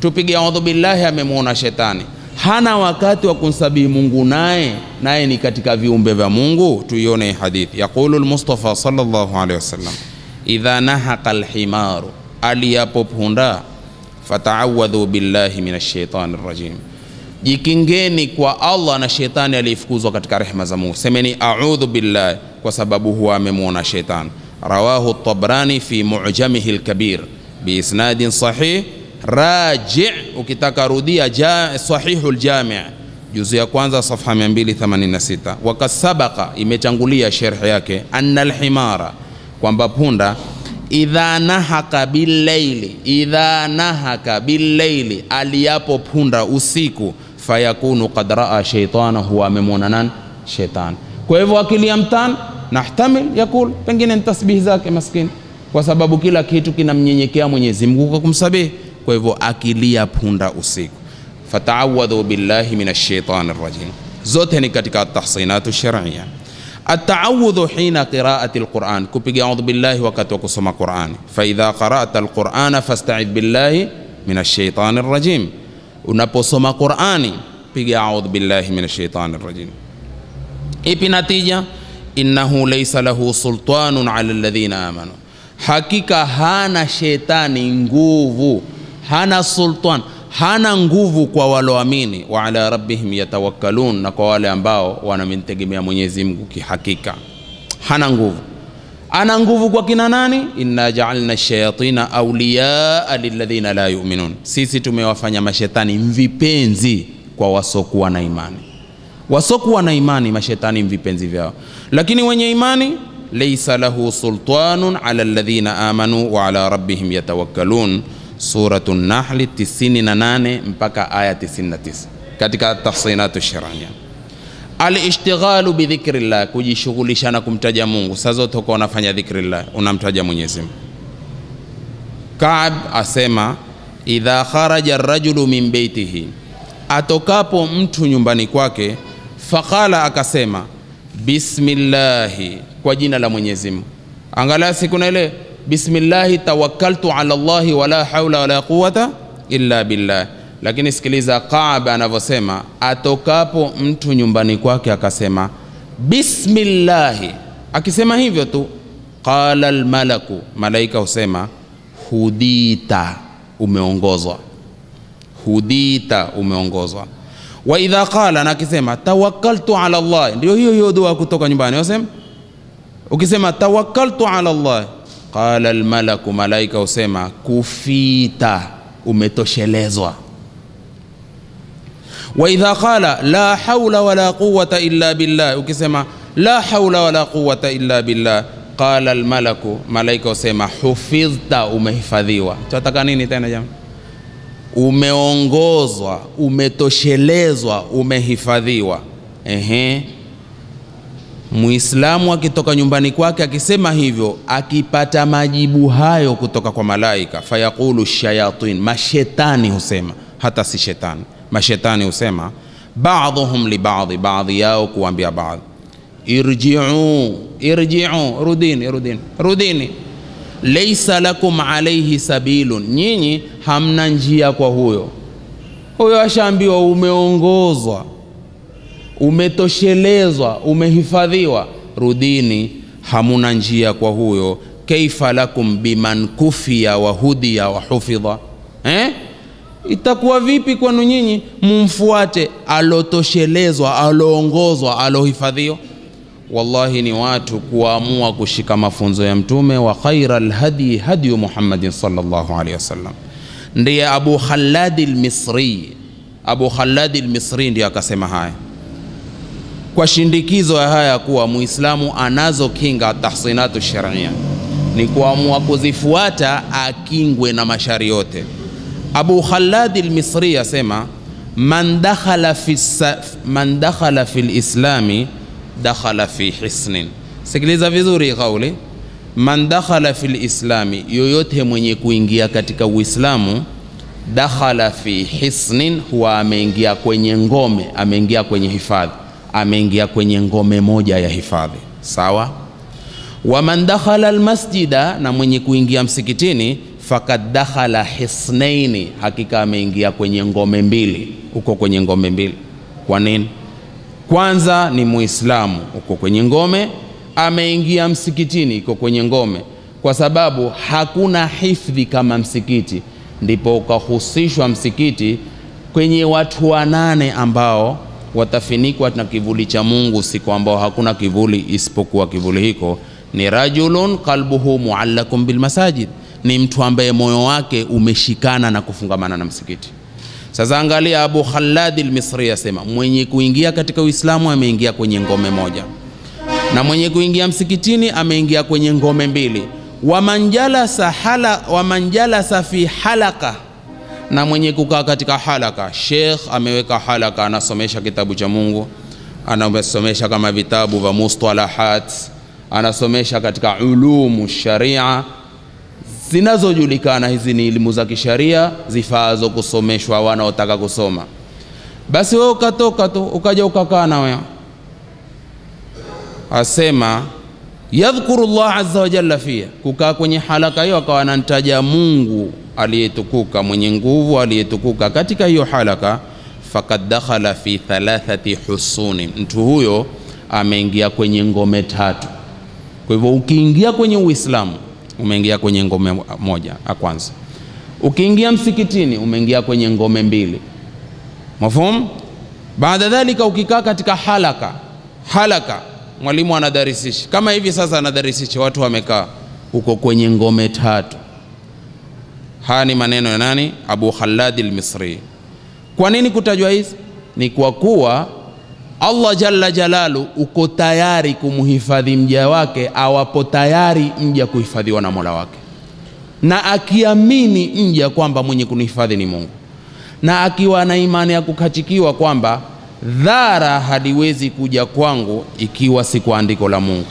tupige audhu billahi amemwona shetani hana wakati wa kumsabihi mungu naye naye ni katika viumbe vya mungu tuione hadithi yaqulu al-Mustafa sallallahu alayhi wasallam idha nahaqa al-himaru aliyapoponda fataawadhu billahi minash shaitani rajim, jikingeni kwa Allah na shetani aliyefukuzwa katika rehema za Mungu. Semeni audhu billahi, kwa sababu huwa amemwona shetani. Rawahu Tabrani fi mu'jamihi al bi biisnadin sahih. Raji, ukitaka rudia ja, sahihu al-jami' juzu ya kwanza safha 286. Wakasabaka, imetangulia sherhi yake anna al-himara, kwamba punda idha nahaka billaili, idha nahaka billaili, aliapo punda usiku, fayakunu qad raa huwa amemwona nani? Shetani. Kwa hivyo akilia mtan nahtamil yakul, pengine ni tasbihi zake maskini, kwa sababu kila kitu kinamnyenyekea Mwenyezi Mungu kwa kumsabihi. Kwa hivyo akilia punda usiku, fataawadhu billahi minash shaitani rajim, zote ni katika tahsinatu shar'iyya. التعوذ حين قراءة القرآن كبقي أعوذ بالله وقت وقسم قرآن فإذا قرأت القرآن فاستعذ بالله من الشيطان الرجيم ونبصم قرآن بقي أعوذ بالله من الشيطان الرجيم إيه نتيجة إنه ليس له سلطان على الذين آمنوا حقيقة هانا شيطان نغوف هانا سلطان hana nguvu kwa waloamini, wa ala rabbihim yatawakkalun, na kwa wale ambao wanamtegemea Mwenyezi Mungu kihakika, hana nguvu. Ana nguvu kwa kina nani? Inna jaalna shayatina awliyaa lilladhina la yuminun, sisi tumewafanya mashetani mvipenzi kwa wasokuwa na imani. Wasokuwa na imani, mashetani mvipenzi vyao, lakini wenye imani laisa lahu sultanun ala alladhina amanu wa ala rabbihim yatawakkalun suratu Nahli 98 mpaka aya 99 katika tafsinatu shar'iyya. Alishtighalu bidhikrillah, kujishughulisha na kumtaja Mungu saa zote, uko unafanya dhikrillah, unamtaja Mwenyezi Mungu. Kaab asema idha kharaja rajulu min beitihi, atokapo mtu nyumbani kwake, faqala, akasema bismillahi, kwa jina la Mwenyezi Mungu. Angalia siku na ile bismillahi tawakkaltu ala Allahi wala haula wala quwata illa billah. Lakini sikiliza Kaaba anavyosema, atokapo mtu nyumbani kwake akasema bismillahi, akisema hivyo tu, qala almalaku, malaika husema hudita, umeongozwa. Hudita, umeongozwa. Wa idha qala, na akisema tawakkaltu ala Allah, ndio hiyo hiyo dua kutoka nyumbani. Wasema ukisema tawakkaltu ala Allah qala almalaku, malaika husema kufita, umetoshelezwa. Wa idha qala la haula wala quwwata illa billah, ukisema la haula wala quwwata illa billah, qala almalaku, malaika husema hufidhta, umehifadhiwa. Chotaka nini tena jamani? Umeongozwa, umetoshelezwa, umehifadhiwa. Ehe. Muislamu akitoka nyumbani kwake akisema hivyo, akipata majibu hayo kutoka kwa malaika, fayaqulu shayatin, mashetani husema, hata si shetani, mashetani husema, ba'dhum li ba'dhi, baadhi yao kuambia baadhi, irji'u irji'u, rudini, rudini, rudini, laysa lakum alaihi sabilun, nyinyi hamna njia kwa huyo. Huyo ashaambiwa umeongozwa umetoshelezwa, umehifadhiwa, rudini, hamuna njia kwa huyo. Kaifa lakum biman kufiya wa hudiya wa hufidha eh? Itakuwa vipi kwenu nyinyi mumfuate alotoshelezwa, aloongozwa, alohifadhiwa? Wallahi ni watu kuamua kushika mafunzo ya Mtume wa khaira lhadi hadiyu Muhammadin sallallahu alaihi wasallam. Ndiye Abu Khalladi Almisri, Abu Khalladi Almisri ndiye akasema haya kwa shindikizo ya haya kuwa Muislamu anazo kinga tahsinatu sharia, ni kuamua kuzifuata akingwe na mashari yote. Abu Khalad al-Misri asema man dakhala fi man dakhala fi lislami dakhala fi hisnin. Sikiliza vizuri kauli, man dakhala fi lislami, yoyote mwenye kuingia katika Uislamu dakhala fi hisnin, huwa ameingia kwenye ngome, ameingia kwenye hifadhi ameingia kwenye ngome moja ya hifadhi sawa waman dakhala almasjida na mwenye kuingia msikitini fakad dakhala hisnaini hakika ameingia kwenye ngome mbili uko kwenye ngome mbili kwa nini kwanza ni muislamu uko kwenye ngome ameingia msikitini iko kwenye ngome kwa sababu hakuna hifdhi kama msikiti ndipo ukahusishwa msikiti kwenye watu wanane ambao watafinikwa na kivuli cha Mungu siku ambao hakuna kivuli isipokuwa kivuli hiko ni rajulun qalbuhu muallakum bilmasajid, ni mtu ambaye moyo wake umeshikana na kufungamana na msikiti. Sasa angalia, Abu Khalad al-Misri asema mwenye kuingia katika Uislamu ameingia kwenye ngome moja, na mwenye kuingia msikitini ameingia kwenye ngome mbili. Wamanjalasa hala, wamanjalasa fi halaka na mwenye kukaa katika halaka. Sheikh ameweka halaka, anasomesha kitabu cha Mungu, anasomesha kama vitabu vya mustalahat, anasomesha katika ulumu sharia zinazojulikana. Hizi ni elimu za kisharia zifaazo kusomeshwa wanaotaka kusoma. Basi wewe ukatoka tu ukaja ukakaa na wewe, asema yadhkuru llah azza wa jalla fiya, kukaa kwenye halaka hiyo akawa anantaja Mungu aliyetukuka mwenye nguvu aliyetukuka katika hiyo halaka fakad dakhala fi thalathati husuni mtu huyo ameingia kwenye ngome tatu kwa hivyo ukiingia kwenye uislamu umeingia kwenye ngome moja ya kwanza ukiingia msikitini umeingia kwenye ngome mbili mafhum baada dhalika ukikaa katika halaka halaka mwalimu anadarisisha kama hivi sasa anadarisisha watu wamekaa uko kwenye ngome tatu Haya ni maneno ya nani? Abu Khalad al-Misri. Kwa nini kutajwa hizi? Ni kwa kuwa Allah jalla jalalu uko tayari kumhifadhi mja wake awapo tayari mja kuhifadhiwa na Mola wake, na akiamini mja kwamba mwenye kunihifadhi ni Mungu, na akiwa na imani ya kukachikiwa kwamba dhara haliwezi kuja kwangu ikiwa si kwa andiko la Mungu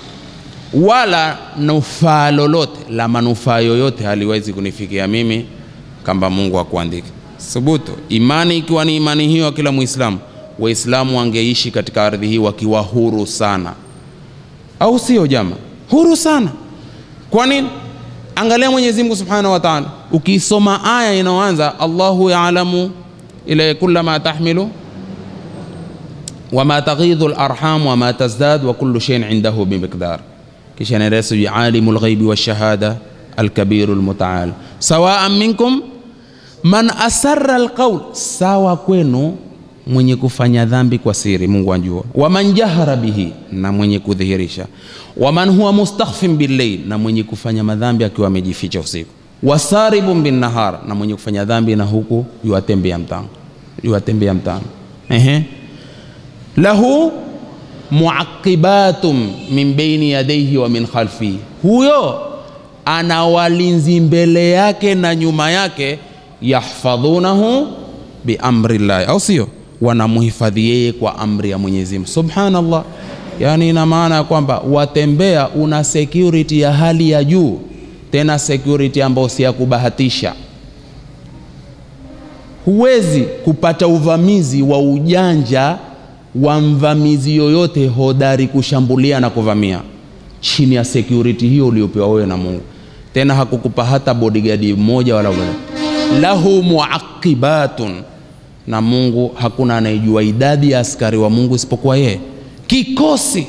wala nufaa lolote la manufaa yoyote haliwezi kunifikia mimi kamba Mungu akuandike. subutu imani, ikiwa ni imani hiyo kila Muislamu, Waislamu wangeishi katika ardhi hii wakiwa huru sana, au sio jama? Huru sana. Kwa nini? Angalia Mwenyezi Mungu Subhanahu wa Ta'ala, ukisoma aya inayoanza Allahu yalamu ila kulla ma tahmilu wama taghidhu al-arham wama tazdad wa kullu shay'in indahu bimiqdar kisha naendelea sijui alimul ghaibi washahada alkabiru lmutaal sawaan minkum man asara alqaul, sawa kwenu mwenye kufanya dhambi kwa siri, Mungu anjua. Waman jahara bihi, na mwenye kudhihirisha. Waman huwa mustakhfin billail, na mwenye kufanya madhambi akiwa amejificha usiku. Wasaribun binnahar, na mwenye kufanya dhambi na huku yuatembea mtanga, yuatembea mtanga. lahu muaqibatum min baini yadayhi wa min khalfihi, huyo ana walinzi mbele yake na nyuma yake, yahfadhunahu biamrillahi, au sio? Wanamhifadhi yeye kwa amri ya Mwenyezi Mungu. Subhanallah, yani ina maana ya kwamba watembea, una security ya hali ya juu, tena security ambayo si ya kubahatisha. Huwezi kupata uvamizi wa ujanja wa mvamizi yoyote hodari kushambulia na kuvamia chini ya security hiyo uliopewa wewe na Mungu. Tena hakukupa hata bodyguard mmoja wala wala. Lahu muaqibatun, na Mungu hakuna anayejua idadi ya askari wa Mungu isipokuwa yeye. Kikosi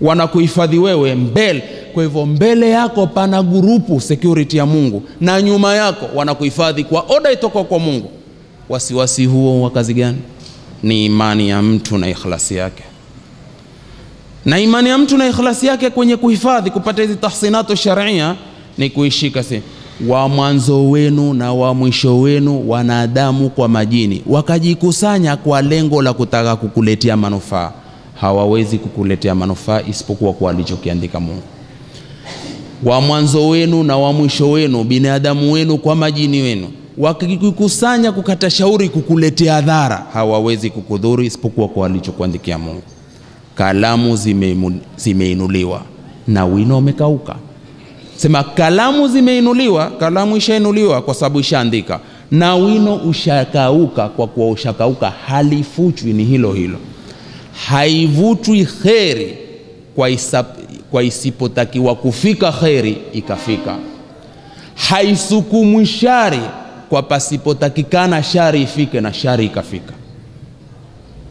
wanakuhifadhi wewe mbele. Kwa hivyo mbele yako pana gurupu security ya Mungu, na nyuma yako wanakuhifadhi kwa oda itoka kwa Mungu. Wasiwasi huo wa kazi gani? ni imani ya mtu na ikhlasi yake na imani ya mtu na ikhlasi yake kwenye kuhifadhi kupata hizi tahsinatu sharia ni kuishika si wa mwanzo wenu na wa mwisho wenu wanadamu kwa majini wakajikusanya kwa lengo la kutaka kukuletea manufaa hawawezi kukuletea manufaa isipokuwa kwa alichokiandika Mungu wa mwanzo wenu na wa mwisho wenu binadamu wenu kwa majini wenu wakikusanya kukata shauri kukuletea dhara, hawawezi kukudhuru isipokuwa kwa walichokuandikia Mungu. Kalamu zimeinuliwa zime na wino umekauka. Sema kalamu zimeinuliwa, kalamu ishainuliwa kwa sababu ishaandika, na wino ushakauka kwa kuwa ushakauka, halifuchwi ni hilo hilo, haivutwi kheri kwa, isap, kwa isipotakiwa kufika kheri ikafika, haisukumwi shari kwa pasipotakikana shari ifike na shari ikafika.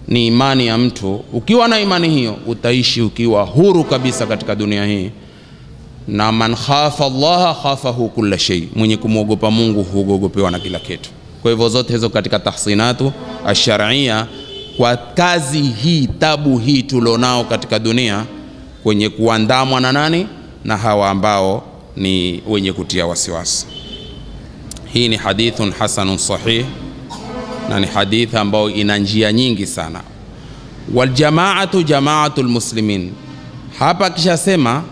Ni imani ya mtu. Ukiwa na imani hiyo, utaishi ukiwa huru kabisa katika dunia hii. Na man khafa Allaha khafahu kulla shay, mwenye kumwogopa Mungu huogopewa na kila kitu. Kwa hivyo zote hizo katika tahsinatu asharia, kwa kazi hii tabu hii tulionao katika dunia, kwenye kuandamwa na nani na hawa ambao ni wenye kutia wasiwasi wasi. Hii ni hadithun hasanun sahih, na ni hadithi ambayo ina njia nyingi sana. Waljamaatu jamaatu lmuslimin, hapa akishasema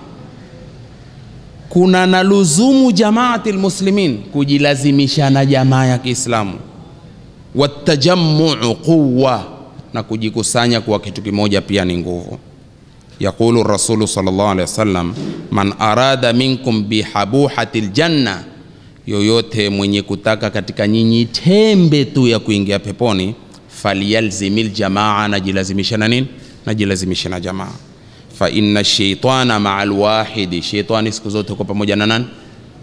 kuna naluzumu jamaati lmuslimin, kujilazimisha na jamaa ya Kiislamu, watajamuu quwa, na kujikusanya kuwa kitu kimoja pia ni nguvu. Yaqulu Rasulu sallallahu alaihi wasallam, man arada minkum bihabuhati ljanna yoyote mwenye kutaka katika nyinyi tembe tu ya kuingia peponi, falyalzimil jamaa, najilazimisha na nini? Najilazimisha na jamaa. Fa inna shaitana maa lwahidi shaitani siku zote kwa pamoja na nani?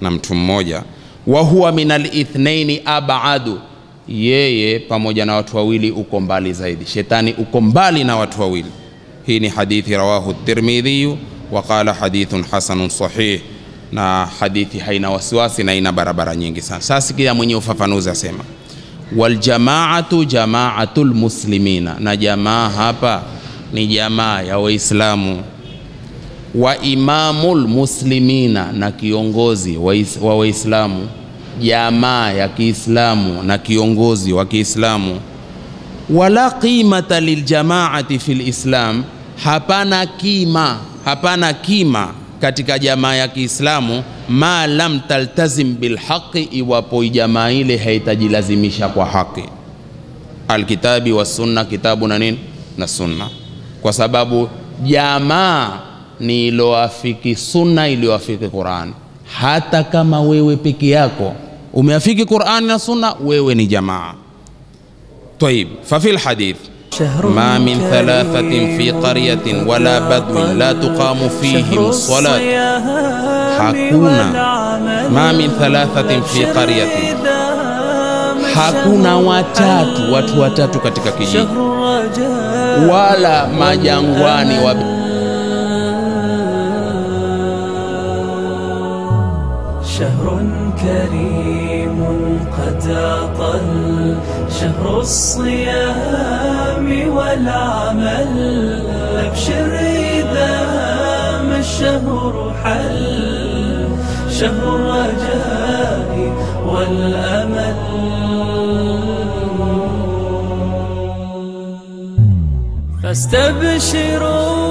Na mtu mmoja. Wa huwa min alithnaini abadu, yeye pamoja na watu wawili uko mbali zaidi. Shetani uko mbali na watu wawili. Hii ni hadithi rawahu Tirmidhiyu wa qala hadithun hasanun sahih na hadithi haina wasiwasi na ina barabara nyingi sana. Sasa kila mwenye ufafanuzi asema waljamaatu jamaatul muslimina, na jamaa hapa ni jamaa ya Waislamu wa imamul muslimina, na kiongozi wa Waislamu, jamaa ya Kiislamu na kiongozi wa Kiislamu. Wala qimata liljamaati fil islam, hapana kima, hapana kima katika jamaa ya Kiislamu, ma lam taltazim bilhaqi, iwapo jamaa ile haitajilazimisha kwa haki, alkitabi wa sunna, kitabu na nini na sunna, kwa sababu jamaa ni iloafiki sunna, iliyoafiki Qurani. Hata kama wewe peke yako umeafiki Qurani na sunna, wewe ni jamaa. Tayib, fa fil hadith شهر ما من ثلاثة في قرية ولا بدو لا تقام فيهم الصلاة
حكونا
ما من ثلاثة في قرية حكونا واتات وات واتات katika ولا ما جنواني وب...
شهر كريم قد أطل شهر الصيام العمل أبشر إذا ما الشهر حل شهر الرجاء والأمل فاستبشروا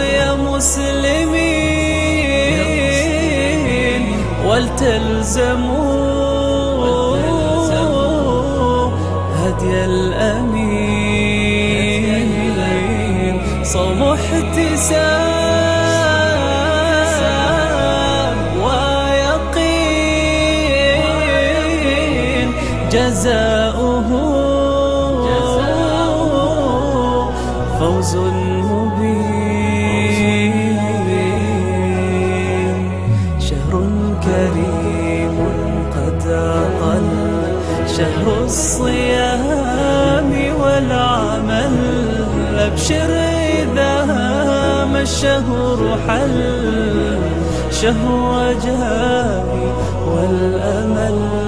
يا مسلمين ولتلزم deserve الشهر حل شهر وجهامي والأمل